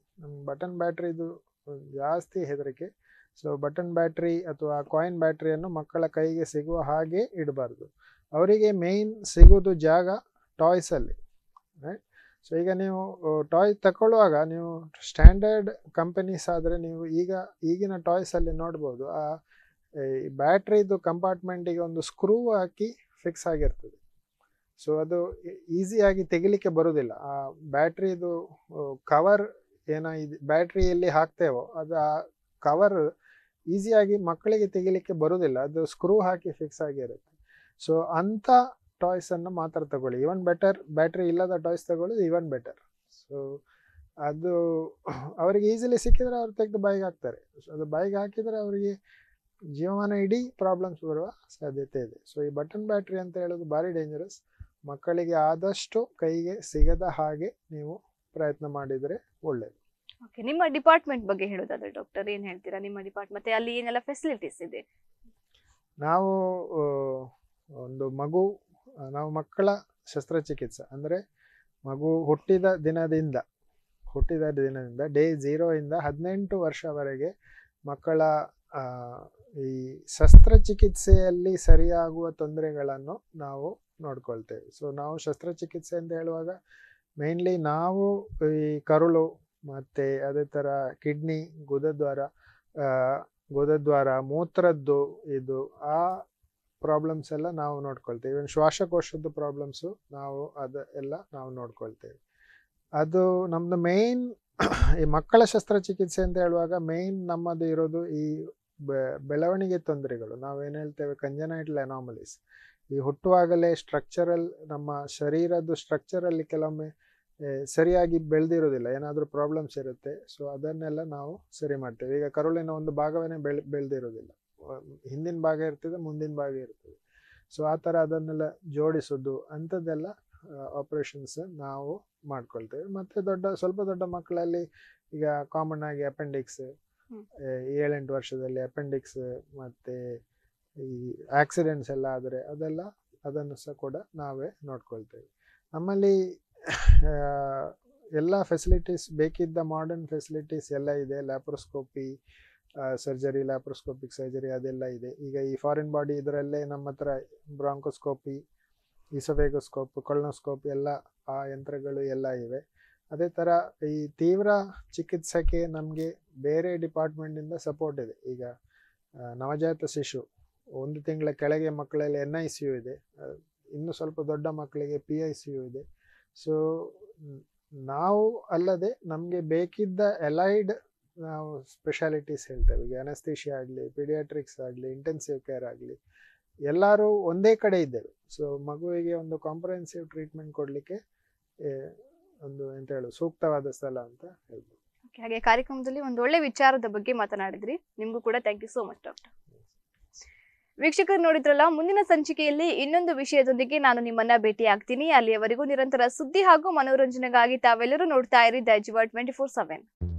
ಬಟನ್ ಬ್ಯಾಟ್ರಿದು ಜಾಸ್ತಿ ಹೆದರಿಕೆ ಸೊ ಬಟನ್ ಬ್ಯಾಟ್ರಿ ಅಥವಾ ಕಾಯಿನ್ ಬ್ಯಾಟ್ರಿಯನ್ನು ಮಕ್ಕಳ ಕೈಗೆ ಸಿಗುವ ಹಾಗೆ ಇಡಬಾರ್ದು ಅವರಿಗೆ ಮೇಯ್ನ್ ಸಿಗೋದು ಜಾಗ ಟಾಯ್ಸಲ್ಲಿ ರೈಟ್ ಸೊ ಈಗ ನೀವು ಟಾಯ್ ತಗೊಳ್ಳುವಾಗ ನೀವು ಸ್ಟ್ಯಾಂಡರ್ಡ್ ಕಂಪನೀಸ್ ಆದರೆ ನೀವು ಈಗ ಈಗಿನ ಟಾಯ್ಸಲ್ಲಿ ನೋಡ್ಬೋದು ಆ ಬ್ಯಾಟ್ರಿದು ಕಂಪಾರ್ಟ್ಮೆಂಟಿಗೆ ಒಂದು ಸ್ಕ್ರೂ ಹಾಕಿ ಫಿಕ್ಸ್ ಆಗಿರ್ತದೆ ಸೊ ಅದು ಈಸಿಯಾಗಿ ತೆಗಿಲಿಕ್ಕೆ ಬರೋದಿಲ್ಲ ಆ ಬ್ಯಾಟ್ರಿದು ಕವರ್ ಏನೋ ಇದು ಬ್ಯಾಟ್ರಿಯಲ್ಲಿ ಹಾಕ್ತೇವೋ ಅದು ಆ ಕವರ್ ಈಸಿಯಾಗಿ ಮಕ್ಕಳಿಗೆ ತೆಗಿಲಿಕ್ಕೆ ಬರೋದಿಲ್ಲ ಅದು ಸ್ಕ್ರೂ ಹಾಕಿ ಫಿಕ್ಸ್ ಆಗಿರುತ್ತೆ ಸೊ ಅಂಥ ಟಾಯ್ಸನ್ನು ಮಾತ್ರ ತಗೊಳ್ಳಿ ಇವನ್ ಬೆಟರ್ ಬ್ಯಾಟ್ರಿ ಇಲ್ಲದ ಟಾಯ್ಸ್ ತಗೊಳ್ಳೋದು ಇವನ್ ಬೆಟರ್ ಸೊ ಅದು ಅವರಿಗೆ ಈಸಿಲಿ ಸಿಕ್ಕಿದರೆ ಅವ್ರು ತೆಗೆದು ಬೈಗೆ ಹಾಕ್ತಾರೆ ಸೊ ಅದು ಬೈಗೆ ಹಾಕಿದರೆ ಅವರಿಗೆ ಜೀವಮಾನ ಇಡೀ ಪ್ರಾಬ್ಲಮ್ಸ್ ಬರುವ ಸಾಧ್ಯತೆ ಇದೆ ಸೊ ಈ ಬಟನ್ ಬ್ಯಾಟ್ರಿ ಅಂತ ಹೇಳೋದು ಭಾರಿ ಡೇಂಜರಸ್ ಮಕ್ಕಳಿಗೆ ಆದಷ್ಟು ಕೈಗೆ ಸಿಗದ ಹಾಗೆ ನೀವು ಪ್ರಯತ್ನ ಮಾಡಿದರೆ ಒಳ್ಳೆಯದು ಓಕೆ ನಿಮ್ಮ ಡಿಪಾರ್ಟ್ಮೆಂಟ್ ಬಗ್ಗೆ ಹೇಳೋದಾದ್ರೆ ಡಾಕ್ಟರ್ ಏನು ಹೇಳ್ತೀರಾ ನಿಮ್ಮ ಡಿಪಾರ್ಟ್ಮೆಂಟ್ ಮತ್ತೆ ಅಲ್ಲಿ ಏನೆಲ್ಲ ಫೆಸಿಲಿಟೀಸ್ ಇದೆ ನಾವು ಒಂದು ಮಗು ನಾವು ಮಕ್ಕಳ ಶಸ್ತ್ರಚಿಕಿತ್ಸೆ ಅಂದರೆ ಮಗು ಹುಟ್ಟಿದ ದಿನದಿಂದ ಹುಟ್ಟಿದ ದಿನದಿಂದ ಡೇ ಜೀರೋಯಿಂದ ಹದಿನೆಂಟು ವರ್ಷವರೆಗೆ ಮಕ್ಕಳ ಈ ಶಸ್ತ್ರಚಿಕಿತ್ಸೆಯಲ್ಲಿ ಸರಿಯಾಗುವ ತೊಂದರೆಗಳನ್ನು ನಾವು ನೋಡ್ಕೊಳ್ತೇವೆ ಸೊ ನಾವು ಶಸ್ತ್ರಚಿಕಿತ್ಸೆ ಅಂತ ಹೇಳುವಾಗ ಮೇನ್ಲಿ ನಾವು ಈ ಕರುಳು ಮತ್ತು ಅದೇ ಥರ ಕಿಡ್ನಿ ಗುದದ್ವಾರ ಗುದದ್ವಾರ ಮೂತ್ರದ್ದು ಇದು ಆ ಪ್ರಾಬ್ಲಮ್ಸ್ ಎಲ್ಲ ನಾವು ನೋಡ್ಕೊಳ್ತೇವೆ ಇವನ್ ಶ್ವಾಸಕೋಶದ ಪ್ರಾಬ್ಲಮ್ಸು ನಾವು ಅದು ಎಲ್ಲ ನಾವು ನೋಡ್ಕೊಳ್ತೇವೆ ಅದು ನಮ್ಮದು ಮೇಯ್ನ್ ಈ ಮಕ್ಕಳ ಶಸ್ತ್ರಚಿಕಿತ್ಸೆ ಅಂತ ಹೇಳುವಾಗ ಮೇಯ್ನ್ ನಮ್ಮದು ಇರೋದು ಈ ಬೆಳವಣಿಗೆ ತೊಂದರೆಗಳು ನಾವೇನು ಹೇಳ್ತೇವೆ ಕಂಜನೈಟ್ಲ್ ಅನಾಮಲೀಸ್ ಈ ಹುಟ್ಟುವಾಗಲೇ ಸ್ಟ್ರಕ್ಚರಲ್ ನಮ್ಮ ಶರೀರದ್ದು ಸ್ಟ್ರಕ್ಚರಲ್ಲಿ ಕೆಲವೊಮ್ಮೆ ಸರಿಯಾಗಿ ಬೆಳೆದಿರೋದಿಲ್ಲ ಏನಾದರೂ ಪ್ರಾಬ್ಲಮ್ಸ್ ಇರುತ್ತೆ ಸೊ ಅದನ್ನೆಲ್ಲ ನಾವು ಸರಿ ಮಾಡ್ತೇವೆ ಈಗ ಕರುಳಿನ ಒಂದು ಭಾಗವೇ ಬೆಳೆ ಬೆಳೆದಿರೋದಿಲ್ಲ ಹಿಂದಿನ ಭಾಗ ಇರ್ತದೆ ಮುಂದಿನ ಭಾಗ ಇರ್ತದೆ ಸೊ ಆ ಥರ ಅದನ್ನೆಲ್ಲ ಜೋಡಿಸೋದು ಅಂಥದ್ದೆಲ್ಲ ಆಪ್ರೇಷನ್ಸ್ ನಾವು ಮಾಡ್ಕೊಳ್ತೇವೆ ಮತ್ತು ದೊಡ್ಡ ಸ್ವಲ್ಪ ದೊಡ್ಡ ಮಕ್ಕಳಲ್ಲಿ ಈಗ ಕಾಮನ್ ಆಗಿ ಅಪೆಂಡಿಕ್ಸ್ ಏಳೆಂಟು ವರ್ಷದಲ್ಲಿ ಅಪೆಂಡಿಕ್ಸ್ ಮತ್ತು ಈ ಆಕ್ಸಿಡೆಂಟ್ಸ್ ಎಲ್ಲ ಆದರೆ ಅದೆಲ್ಲ ಅದನ್ನು ಸಹ ಕೂಡ ನಾವೇ ನೋಡ್ಕೊಳ್ತೇವೆ ನಮ್ಮಲ್ಲಿ ಎಲ್ಲ ಫೆಸಿಲಿಟೀಸ್ ಬೇಕಿದ್ದ ಮಾಡರ್ನ್ ಫೆಸಿಲಿಟೀಸ್ ಎಲ್ಲ ಇದೆ ಲ್ಯಾಪ್ರೋಸ್ಕೋಪಿ ಸರ್ಜರಿ ಲ್ಯಾಪ್ರೋಸ್ಕೋಪಿಕ್ ಸರ್ಜರಿ ಅದೆಲ್ಲ ಇದೆ ಈಗ ಈ ಫಾರಿನ್ ಬಾಡಿ ಇದರಲ್ಲೇ ನಮ್ಮ ಹತ್ರ ಬ್ರಾಂಕೋಸ್ಕೋಪಿ ಇಸಬೇಗೋಸ್ಕೋಪ್ ಕೊಳ್ನೋಸ್ಕೋಪ್ ಎಲ್ಲ ಆ ಯಂತ್ರಗಳು ಎಲ್ಲ ಇವೆ ಅದೇ ಥರ ಈ ತೀವ್ರ ಚಿಕಿತ್ಸೆಗೆ ನಮಗೆ ಬೇರೆ ಡಿಪಾರ್ಟ್ಮೆಂಟಿಂದ ಸಪೋರ್ಟ್ ಇದೆ ಈಗ ನವಜಾತ ಶಿಶು ಒಂದು ತಿಂಗಳ ಕೆಳಗೆ ಮಕ್ಕಳಲ್ಲಿ ಎನ್ ಐ ಸಿ ಯು ಇದೆ ಇನ್ನೂ ಸ್ವಲ್ಪ ದೊಡ್ಡ ಮಕ್ಕಳಿಗೆ ಪಿ ಐ ಸಿ ಯು ಇದೆ ಸೊ ನಾವು ಅಲ್ಲದೆ ನಮಗೆ ಬೇಕಿದ್ದ ಎಲೈಡ್ ನಾವು ಸ್ಪೆಷಾಲಿಟೀಸ್ ಹೇಳ್ತೇವೆ ಈಗ ಅನಸ್ತೀಶಿ ಆಗಲಿ ಪೀಡಿಯಾಟ್ರಿಕ್ಸ್ ಆಗಲಿ ಇಂಟೆನ್ಸಿವ್ ಕೇರ್ ಆಗಲಿ ಎಲ್ಲರೂ ಒಂದೇ ಕಡೆ ಇದ್ದೇವೆ ಸೊ ಮಗುವಿಗೆ ಒಂದು ಕಾಂಪ್ರಹೆನ್ಸಿವ್ ಟ್ರೀಟ್ಮೆಂಟ್ ಕೊಡಲಿಕ್ಕೆ ಒಂದು ಎಂತ ಹೇಳು ಸೂಕ್ತವಾದ ಸ್ಥಳ ಅಂತ ಹೇಳ್ಬೋದು ಹಾಗೆ ಕಾರ್ಯಕ್ರಮದಲ್ಲಿ ಒಂದು ಒಳ್ಳೆ ವಿಚಾರದ ಬಗ್ಗೆ ಮಾತನಾಡಿದ್ರಿ ನಿಮಗೂ ಕೂಡ thank you so much doctor ವೀಕ್ಷಕರು ನೋಡಿದ್ರಲ್ಲ ಮುಂದಿನ ಸಂಚಿಕೆಯಲ್ಲಿ ಇನ್ನೊಂದು ವಿಷಯದೊಂದಿಗೆ ನಾನು ನಿಮ್ಮನ್ನ ಭೇಟಿ ಆಗ್ತೀನಿ ಅಲ್ಲಿಯವರೆಗೂ ನಿರಂತರ ಸುದ್ದಿ ಹಾಗೂ ಮನೋರಂಜನೆಗಾಗಿ ತಾವೆಲ್ಲರೂ ನೋಡ್ತಾ ಇರಿ ದೈಜಿವಾ ಟ್ವೆಂಟಿ ಫೋರ್ ಸೆವೆನ್